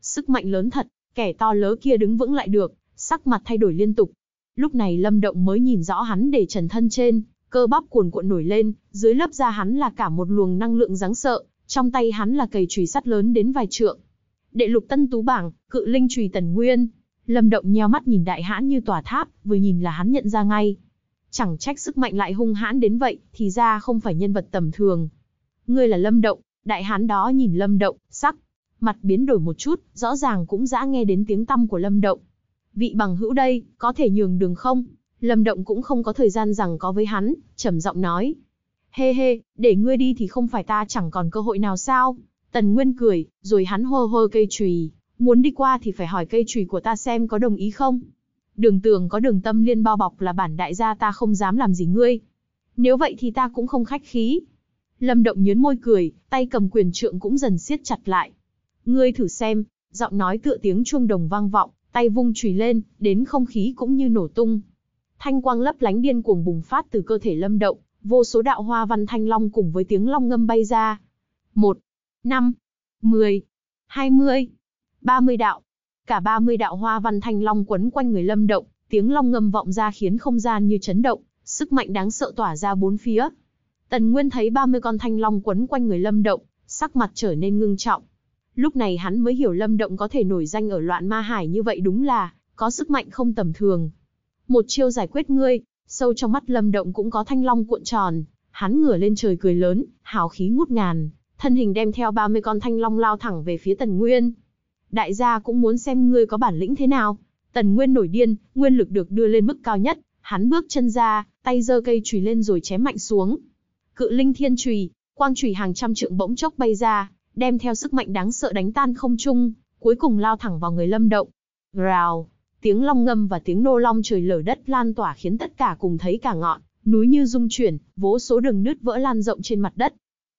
[SPEAKER 1] Sức mạnh lớn thật, kẻ to lớn kia đứng vững lại được, sắc mặt thay đổi liên tục. Lúc này Lâm Động mới nhìn rõ hắn để trần thân trên, cơ bắp cuồn cuộn nổi lên, dưới lớp da hắn là cả một luồng năng lượng đáng sợ, trong tay hắn là cây chùy sắt lớn đến vài trượng đệ lục tân tú bảng, cự linh trùy tần nguyên. Lâm Động nheo mắt nhìn đại hãn như tòa tháp, vừa nhìn là hắn nhận ra ngay. Chẳng trách sức mạnh lại hung hãn đến vậy, thì ra không phải nhân vật tầm thường. Ngươi là Lâm Động, đại hán đó nhìn Lâm Động, sắc. Mặt biến đổi một chút, rõ ràng cũng dã nghe đến tiếng tăm của Lâm Động. Vị bằng hữu đây, có thể nhường đường không? Lâm Động cũng không có thời gian rằng có với hắn, trầm giọng nói. Hê hê, để ngươi đi thì không phải ta chẳng còn cơ hội nào sao? Tần Nguyên cười, rồi hắn hô hô cây chùy, muốn đi qua thì phải hỏi cây chùy của ta xem có đồng ý không. Đường tường có đường tâm liên bao bọc là bản đại gia ta không dám làm gì ngươi. Nếu vậy thì ta cũng không khách khí. Lâm Động nhớn môi cười, tay cầm quyền trượng cũng dần siết chặt lại. Ngươi thử xem, giọng nói tựa tiếng chuông đồng vang vọng, tay vung chùy lên, đến không khí cũng như nổ tung. Thanh quang lấp lánh điên cuồng bùng phát từ cơ thể Lâm Động, vô số đạo hoa văn thanh long cùng với tiếng long ngâm bay ra. Một, 5, 10, 20, 30 đạo. Cả 30 đạo hoa văn thanh long quấn quanh người Lâm Động, tiếng long ngâm vọng ra khiến không gian như chấn động, sức mạnh đáng sợ tỏa ra bốn phía. Tần Nguyên thấy 30 con thanh long quấn quanh người Lâm Động, sắc mặt trở nên ngưng trọng. Lúc này hắn mới hiểu Lâm Động có thể nổi danh ở loạn ma hải như vậy đúng là có sức mạnh không tầm thường. Một chiêu giải quyết ngươi, sâu trong mắt Lâm Động cũng có thanh long cuộn tròn, hắn ngửa lên trời cười lớn, hào khí ngút ngàn, thân hình đem theo 30 con thanh long lao thẳng về phía Tần Nguyên. Đại gia cũng muốn xem ngươi có bản lĩnh thế nào. Tần Nguyên nổi điên, nguyên lực được đưa lên mức cao nhất, hắn bước chân ra, tay giơ cây chùy lên rồi chém mạnh xuống. Cự linh thiên chùy, quang chùy hàng trăm trượng bỗng chốc bay ra, đem theo sức mạnh đáng sợ đánh tan không trung, cuối cùng lao thẳng vào người Lâm Động. Rào, tiếng long ngâm và tiếng nô long trời lở đất lan tỏa khiến tất cả cùng thấy cả ngọn, núi như rung chuyển, vố số đường nứt vỡ lan rộng trên mặt đất.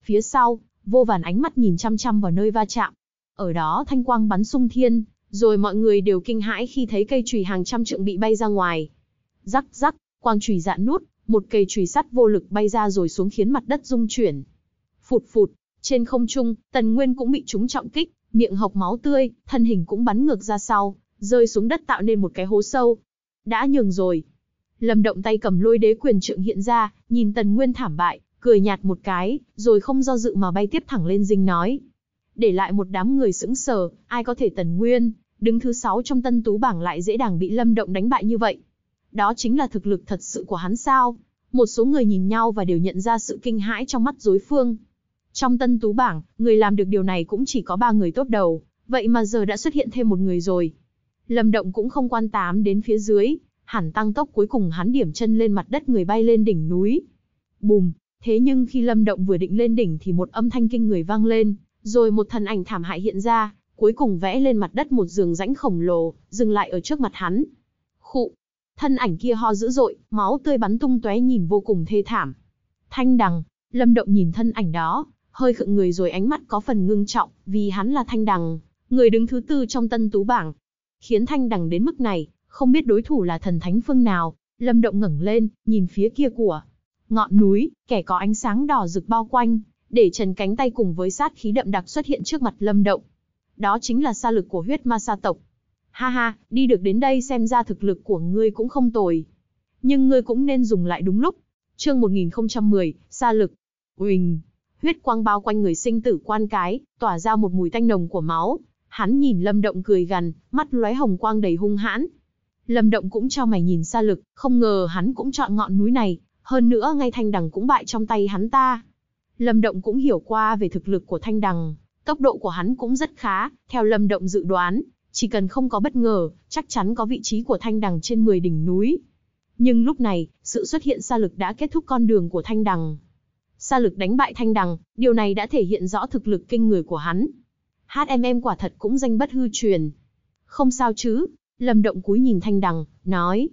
[SPEAKER 1] Phía sau, vô vàn ánh mắt nhìn chăm chăm vào nơi va chạm. Ở đó thanh quang bắn sung thiên, rồi mọi người đều kinh hãi khi thấy cây chùy hàng trăm trượng bị bay ra ngoài. Rắc rắc, quang chùy dạn nút, một cây chùy sắt vô lực bay ra rồi xuống khiến mặt đất rung chuyển. Phụt phụt, trên không trung, Tần Nguyên cũng bị trúng trọng kích, miệng hộc máu tươi, thân hình cũng bắn ngược ra sau, rơi xuống đất tạo nên một cái hố sâu. Đã nhường rồi. Lâm động tay cầm lôi đế quyền trượng hiện ra, nhìn Tần Nguyên thảm bại, cười nhạt một cái, rồi không do dự mà bay tiếp thẳng lên dinh nói. Để lại một đám người sững sờ, ai có thể tần nguyên, đứng thứ sáu trong tân tú bảng lại dễ dàng bị lâm động đánh bại như vậy. Đó chính là thực lực thật sự của hắn sao. Một số người nhìn nhau và đều nhận ra sự kinh hãi trong mắt đối phương. Trong tân tú bảng, người làm được điều này cũng chỉ có ba người tốt đầu, vậy mà giờ đã xuất hiện thêm một người rồi. Lâm động cũng không quan tám đến phía dưới, hẳn tăng tốc cuối cùng hắn điểm chân lên mặt đất người bay lên đỉnh núi. Bùm, Thế nhưng khi Lâm Động vừa định lên đỉnh thì một âm thanh kinh người vang lên, rồi một thân ảnh thảm hại hiện ra, cuối cùng vẽ lên mặt đất một giường rãnh khổng lồ, dừng lại ở trước mặt hắn. Khụ! Thân ảnh kia ho dữ dội, máu tươi bắn tung tóe nhìn vô cùng thê thảm. Thanh đằng, Lâm Động nhìn thân ảnh đó, hơi khựng người rồi ánh mắt có phần ngưng trọng, vì hắn là Thanh đằng, người đứng thứ tư trong tân tú bảng. Khiến Thanh đằng đến mức này, không biết đối thủ là thần thánh phương nào, Lâm Động ngẩng lên, nhìn phía kia của ngọn núi, kẻ có ánh sáng đỏ rực bao quanh, để trần cánh tay cùng với sát khí đậm đặc xuất hiện trước mặt Lâm Động. Đó chính là sa lực của huyết ma sa tộc. Ha ha, đi được đến đây xem ra thực lực của ngươi cũng không tồi. Nhưng ngươi cũng nên dùng lại đúng lúc. Chương 1010, sa lực. Uỳnh. Huyết quang bao quanh người sinh tử quan cái, tỏa ra một mùi tanh nồng của máu. Hắn nhìn Lâm Động cười gằn, mắt lóe hồng quang đầy hung hãn. Lâm Động cũng cho mày nhìn xa lực, không ngờ hắn cũng chọn ngọn núi này, hơn nữa ngay Thanh Đằng cũng bại trong tay hắn ta. Lâm Động cũng hiểu qua về thực lực của Thanh Đằng, tốc độ của hắn cũng rất khá, theo Lâm Động dự đoán, chỉ cần không có bất ngờ, chắc chắn có vị trí của Thanh Đằng trên 10 đỉnh núi. Nhưng lúc này, sự xuất hiện xa Lực đã kết thúc con đường của Thanh Đằng. xa Lực đánh bại Thanh Đằng, điều này đã thể hiện rõ thực lực kinh người của hắn. HMM quả thật cũng danh bất hư truyền. Không sao chứ, Lâm Động cúi nhìn Thanh Đằng, nói,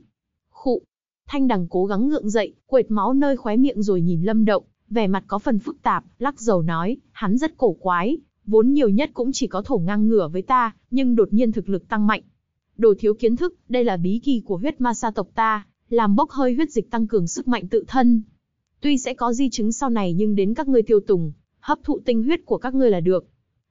[SPEAKER 1] Thanh Đằng cố gắng ngượng dậy, quệt máu nơi khóe miệng rồi nhìn Lâm Động, vẻ mặt có phần phức tạp, lắc dầu nói, hắn rất cổ quái, vốn nhiều nhất cũng chỉ có thổ ngang ngửa với ta, nhưng đột nhiên thực lực tăng mạnh. Đồ thiếu kiến thức, đây là bí kỳ của huyết ma sa tộc ta, làm bốc hơi huyết dịch tăng cường sức mạnh tự thân. Tuy sẽ có di chứng sau này nhưng đến các ngươi tiêu tùng, hấp thụ tinh huyết của các ngươi là được.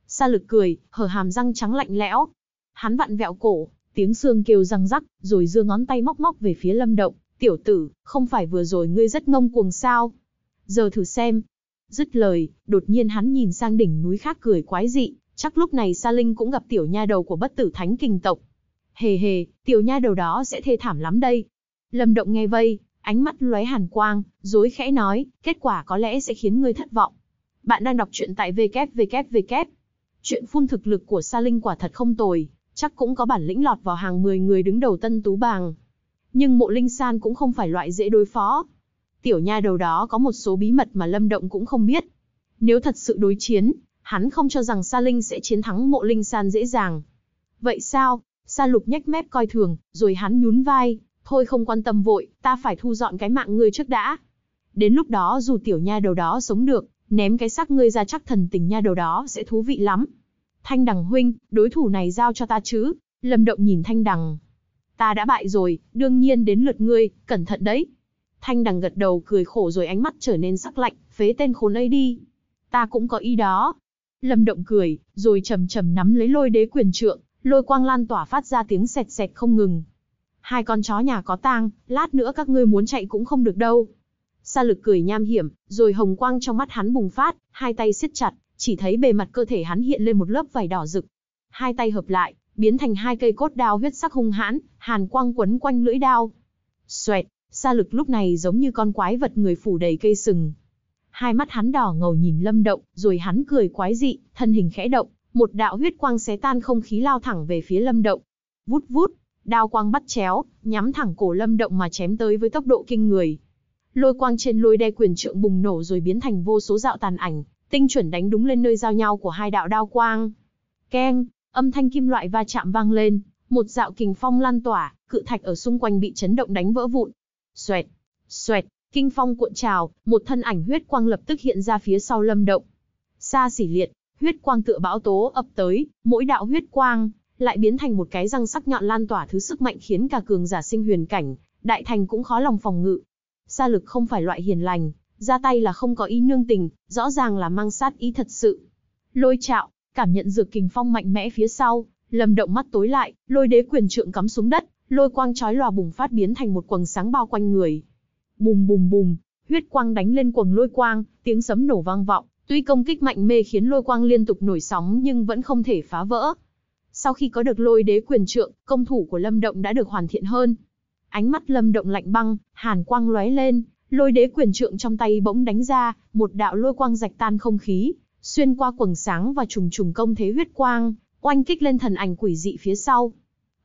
[SPEAKER 1] Sa lực cười, hở hàm răng trắng lạnh lẽo. Hắn vặn vẹo cổ, tiếng xương kêu răng rắc, rồi giơ ngón tay móc móc về phía Lâm Động, tiểu tử, không phải vừa rồi ngươi rất ngông cuồng sao? Giờ thử xem. Dứt lời, đột nhiên hắn nhìn sang đỉnh núi khác cười quái dị, chắc lúc này Sa Linh cũng gặp tiểu nha đầu của bất tử thánh kinh tộc. Hề hề, tiểu nha đầu đó sẽ thê thảm lắm đây. Lâm Động nghe vây, ánh mắt lóe hàn quang, dối khẽ nói, kết quả có lẽ sẽ khiến ngươi thất vọng. Bạn đang đọc truyện tại www. Chuyện phun thực lực của Sa Linh quả thật không tồi, chắc cũng có bản lĩnh lọt vào hàng 10 người đứng đầu tân tú bàng nhưng mộ linh san cũng không phải loại dễ đối phó. Tiểu nha đầu đó có một số bí mật mà Lâm Động cũng không biết. Nếu thật sự đối chiến, hắn không cho rằng Sa Linh sẽ chiến thắng mộ linh san dễ dàng. Vậy sao? Sa lục nhếch mép coi thường, rồi hắn nhún vai. Thôi không quan tâm vội, ta phải thu dọn cái mạng ngươi trước đã. Đến lúc đó dù tiểu nha đầu đó sống được, ném cái xác ngươi ra chắc thần tình nha đầu đó sẽ thú vị lắm. Thanh đằng huynh, đối thủ này giao cho ta chứ. Lâm động nhìn thanh đằng, ta đã bại rồi, đương nhiên đến lượt ngươi, cẩn thận đấy. Thanh đằng gật đầu cười khổ rồi ánh mắt trở nên sắc lạnh, phế tên khốn ấy đi. Ta cũng có ý đó. Lâm động cười, rồi trầm trầm nắm lấy lôi đế quyền trượng, lôi quang lan tỏa phát ra tiếng sẹt sẹt không ngừng. Hai con chó nhà có tang, lát nữa các ngươi muốn chạy cũng không được đâu. Sa lực cười nham hiểm, rồi hồng quang trong mắt hắn bùng phát, hai tay siết chặt, chỉ thấy bề mặt cơ thể hắn hiện lên một lớp vảy đỏ rực. Hai tay hợp lại, biến thành hai cây cốt đao huyết sắc hung hãn, hàn quang quấn quanh lưỡi đao. Xoẹt, xa Lực lúc này giống như con quái vật người phủ đầy cây sừng. Hai mắt hắn đỏ ngầu nhìn Lâm Động, rồi hắn cười quái dị, thân hình khẽ động, một đạo huyết quang xé tan không khí lao thẳng về phía Lâm Động. Vút vút, đao quang bắt chéo, nhắm thẳng cổ Lâm Động mà chém tới với tốc độ kinh người. Lôi quang trên lôi đe quyền trượng bùng nổ rồi biến thành vô số dạo tàn ảnh, tinh chuẩn đánh đúng lên nơi giao nhau của hai đạo đao quang. Keng, Âm thanh kim loại va chạm vang lên, một dạo kình phong lan tỏa, cự thạch ở xung quanh bị chấn động đánh vỡ vụn. Xoẹt, xoẹt, kinh phong cuộn trào, một thân ảnh huyết quang lập tức hiện ra phía sau lâm động. Xa xỉ liệt, huyết quang tựa bão tố ập tới, mỗi đạo huyết quang lại biến thành một cái răng sắc nhọn lan tỏa thứ sức mạnh khiến cả cường giả sinh huyền cảnh, đại thành cũng khó lòng phòng ngự. Sa lực không phải loại hiền lành, ra tay là không có ý nương tình, rõ ràng là mang sát ý thật sự. Lôi trạo cảm nhận dược kình phong mạnh mẽ phía sau, Lâm Động mắt tối lại, lôi đế quyền trượng cắm xuống đất, lôi quang chói lòa bùng phát biến thành một quầng sáng bao quanh người. Bùm bùm bùm, huyết quang đánh lên quầng lôi quang, tiếng sấm nổ vang vọng, tuy công kích mạnh mê khiến lôi quang liên tục nổi sóng nhưng vẫn không thể phá vỡ. Sau khi có được lôi đế quyền trượng, công thủ của Lâm Động đã được hoàn thiện hơn. Ánh mắt Lâm Động lạnh băng, hàn quang lóe lên, lôi đế quyền trượng trong tay bỗng đánh ra, một đạo lôi quang rạch tan không khí, xuyên qua quầng sáng và trùng trùng công thế huyết quang, oanh kích lên thần ảnh quỷ dị phía sau.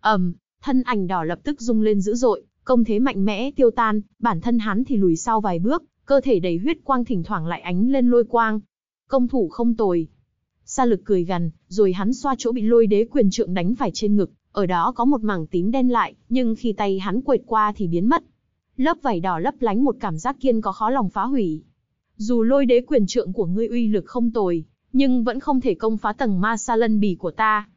[SPEAKER 1] Ầm, thân ảnh đỏ lập tức rung lên dữ dội, công thế mạnh mẽ tiêu tan, bản thân hắn thì lùi sau vài bước, cơ thể đầy huyết quang thỉnh thoảng lại ánh lên lôi quang. Công thủ không tồi. Sa lực cười gằn, rồi hắn xoa chỗ bị lôi đế quyền trượng đánh phải trên ngực, ở đó có một mảng tím đen lại, nhưng khi tay hắn quệt qua thì biến mất. Lớp vảy đỏ lấp lánh một cảm giác kiên có khó lòng phá hủy. Dù lôi đế quyền trượng của ngươi uy lực không tồi, nhưng vẫn không thể công phá tầng ma sa lân bì của ta.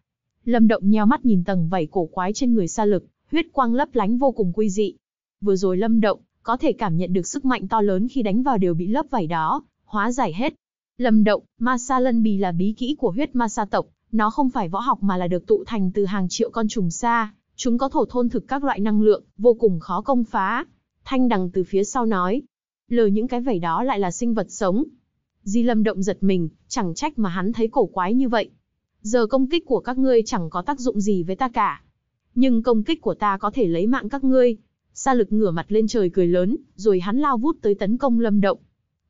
[SPEAKER 1] Lâm Động nheo mắt nhìn tầng vảy cổ quái trên người sa lực, huyết quang lấp lánh vô cùng quy dị. Vừa rồi Lâm Động có thể cảm nhận được sức mạnh to lớn khi đánh vào điều bị lớp vảy đó hóa giải hết. Lâm Động, ma sa lân bì là bí kỹ của huyết ma sa tộc, nó không phải võ học mà là được tụ thành từ hàng triệu con trùng sa, chúng có thổ thôn thực các loại năng lượng, vô cùng khó công phá. Thanh đằng từ phía sau nói, lờ những cái vảy đó lại là sinh vật sống. Di Lâm động giật mình, chẳng trách mà hắn thấy cổ quái như vậy. Giờ công kích của các ngươi chẳng có tác dụng gì với ta cả. Nhưng công kích của ta có thể lấy mạng các ngươi. Sa lực ngửa mặt lên trời cười lớn, rồi hắn lao vút tới tấn công Lâm động.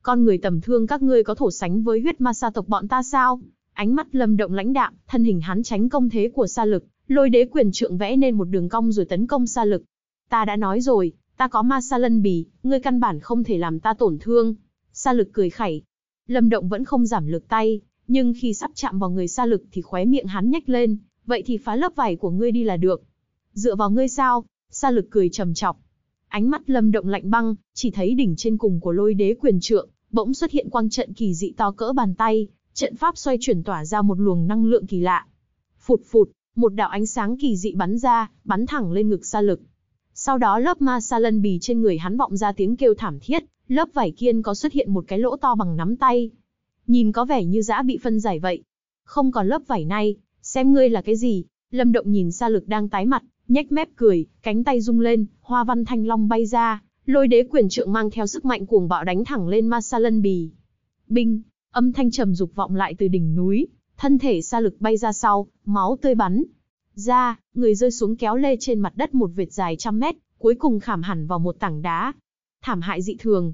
[SPEAKER 1] Con người tầm thương các ngươi có thổ sánh với huyết ma sa tộc bọn ta sao? Ánh mắt Lâm động lãnh đạm, thân hình hắn tránh công thế của Sa lực, lôi đế quyền trượng vẽ nên một đường cong rồi tấn công Sa lực. Ta đã nói rồi, Ta có ma sa lân bì, ngươi căn bản không thể làm ta tổn thương. Sa lực cười khẩy. Lâm động vẫn không giảm lực tay, nhưng khi sắp chạm vào người sa lực thì khóe miệng hắn nhếch lên, vậy thì phá lớp vải của ngươi đi là được. Dựa vào ngươi sao? Sa lực cười trầm chọc. Ánh mắt lâm động lạnh băng, chỉ thấy đỉnh trên cùng của lôi đế quyền trượng, bỗng xuất hiện quang trận kỳ dị to cỡ bàn tay, trận pháp xoay chuyển tỏa ra một luồng năng lượng kỳ lạ. Phụt phụt, một đạo ánh sáng kỳ dị bắn ra, bắn thẳng lên ngực Sa Lực. Sau đó lớp ma sa lân bì trên người hắn vọng ra tiếng kêu thảm thiết, lớp vải kiên có xuất hiện một cái lỗ to bằng nắm tay. Nhìn có vẻ như dã bị phân giải vậy. Không còn lớp vải này, xem ngươi là cái gì. Lâm Động nhìn xa Lực đang tái mặt, nhếch mép cười, cánh tay rung lên, hoa văn thanh long bay ra, lôi đế quyền trượng mang theo sức mạnh cuồng bạo đánh thẳng lên ma sa lân bì. Binh, âm thanh trầm dục vọng lại từ đỉnh núi, thân thể xa Lực bay ra sau, máu tươi bắn, ra, người rơi xuống kéo lê trên mặt đất một vệt dài trăm mét, cuối cùng khảm hẳn vào một tảng đá. Thảm hại dị thường,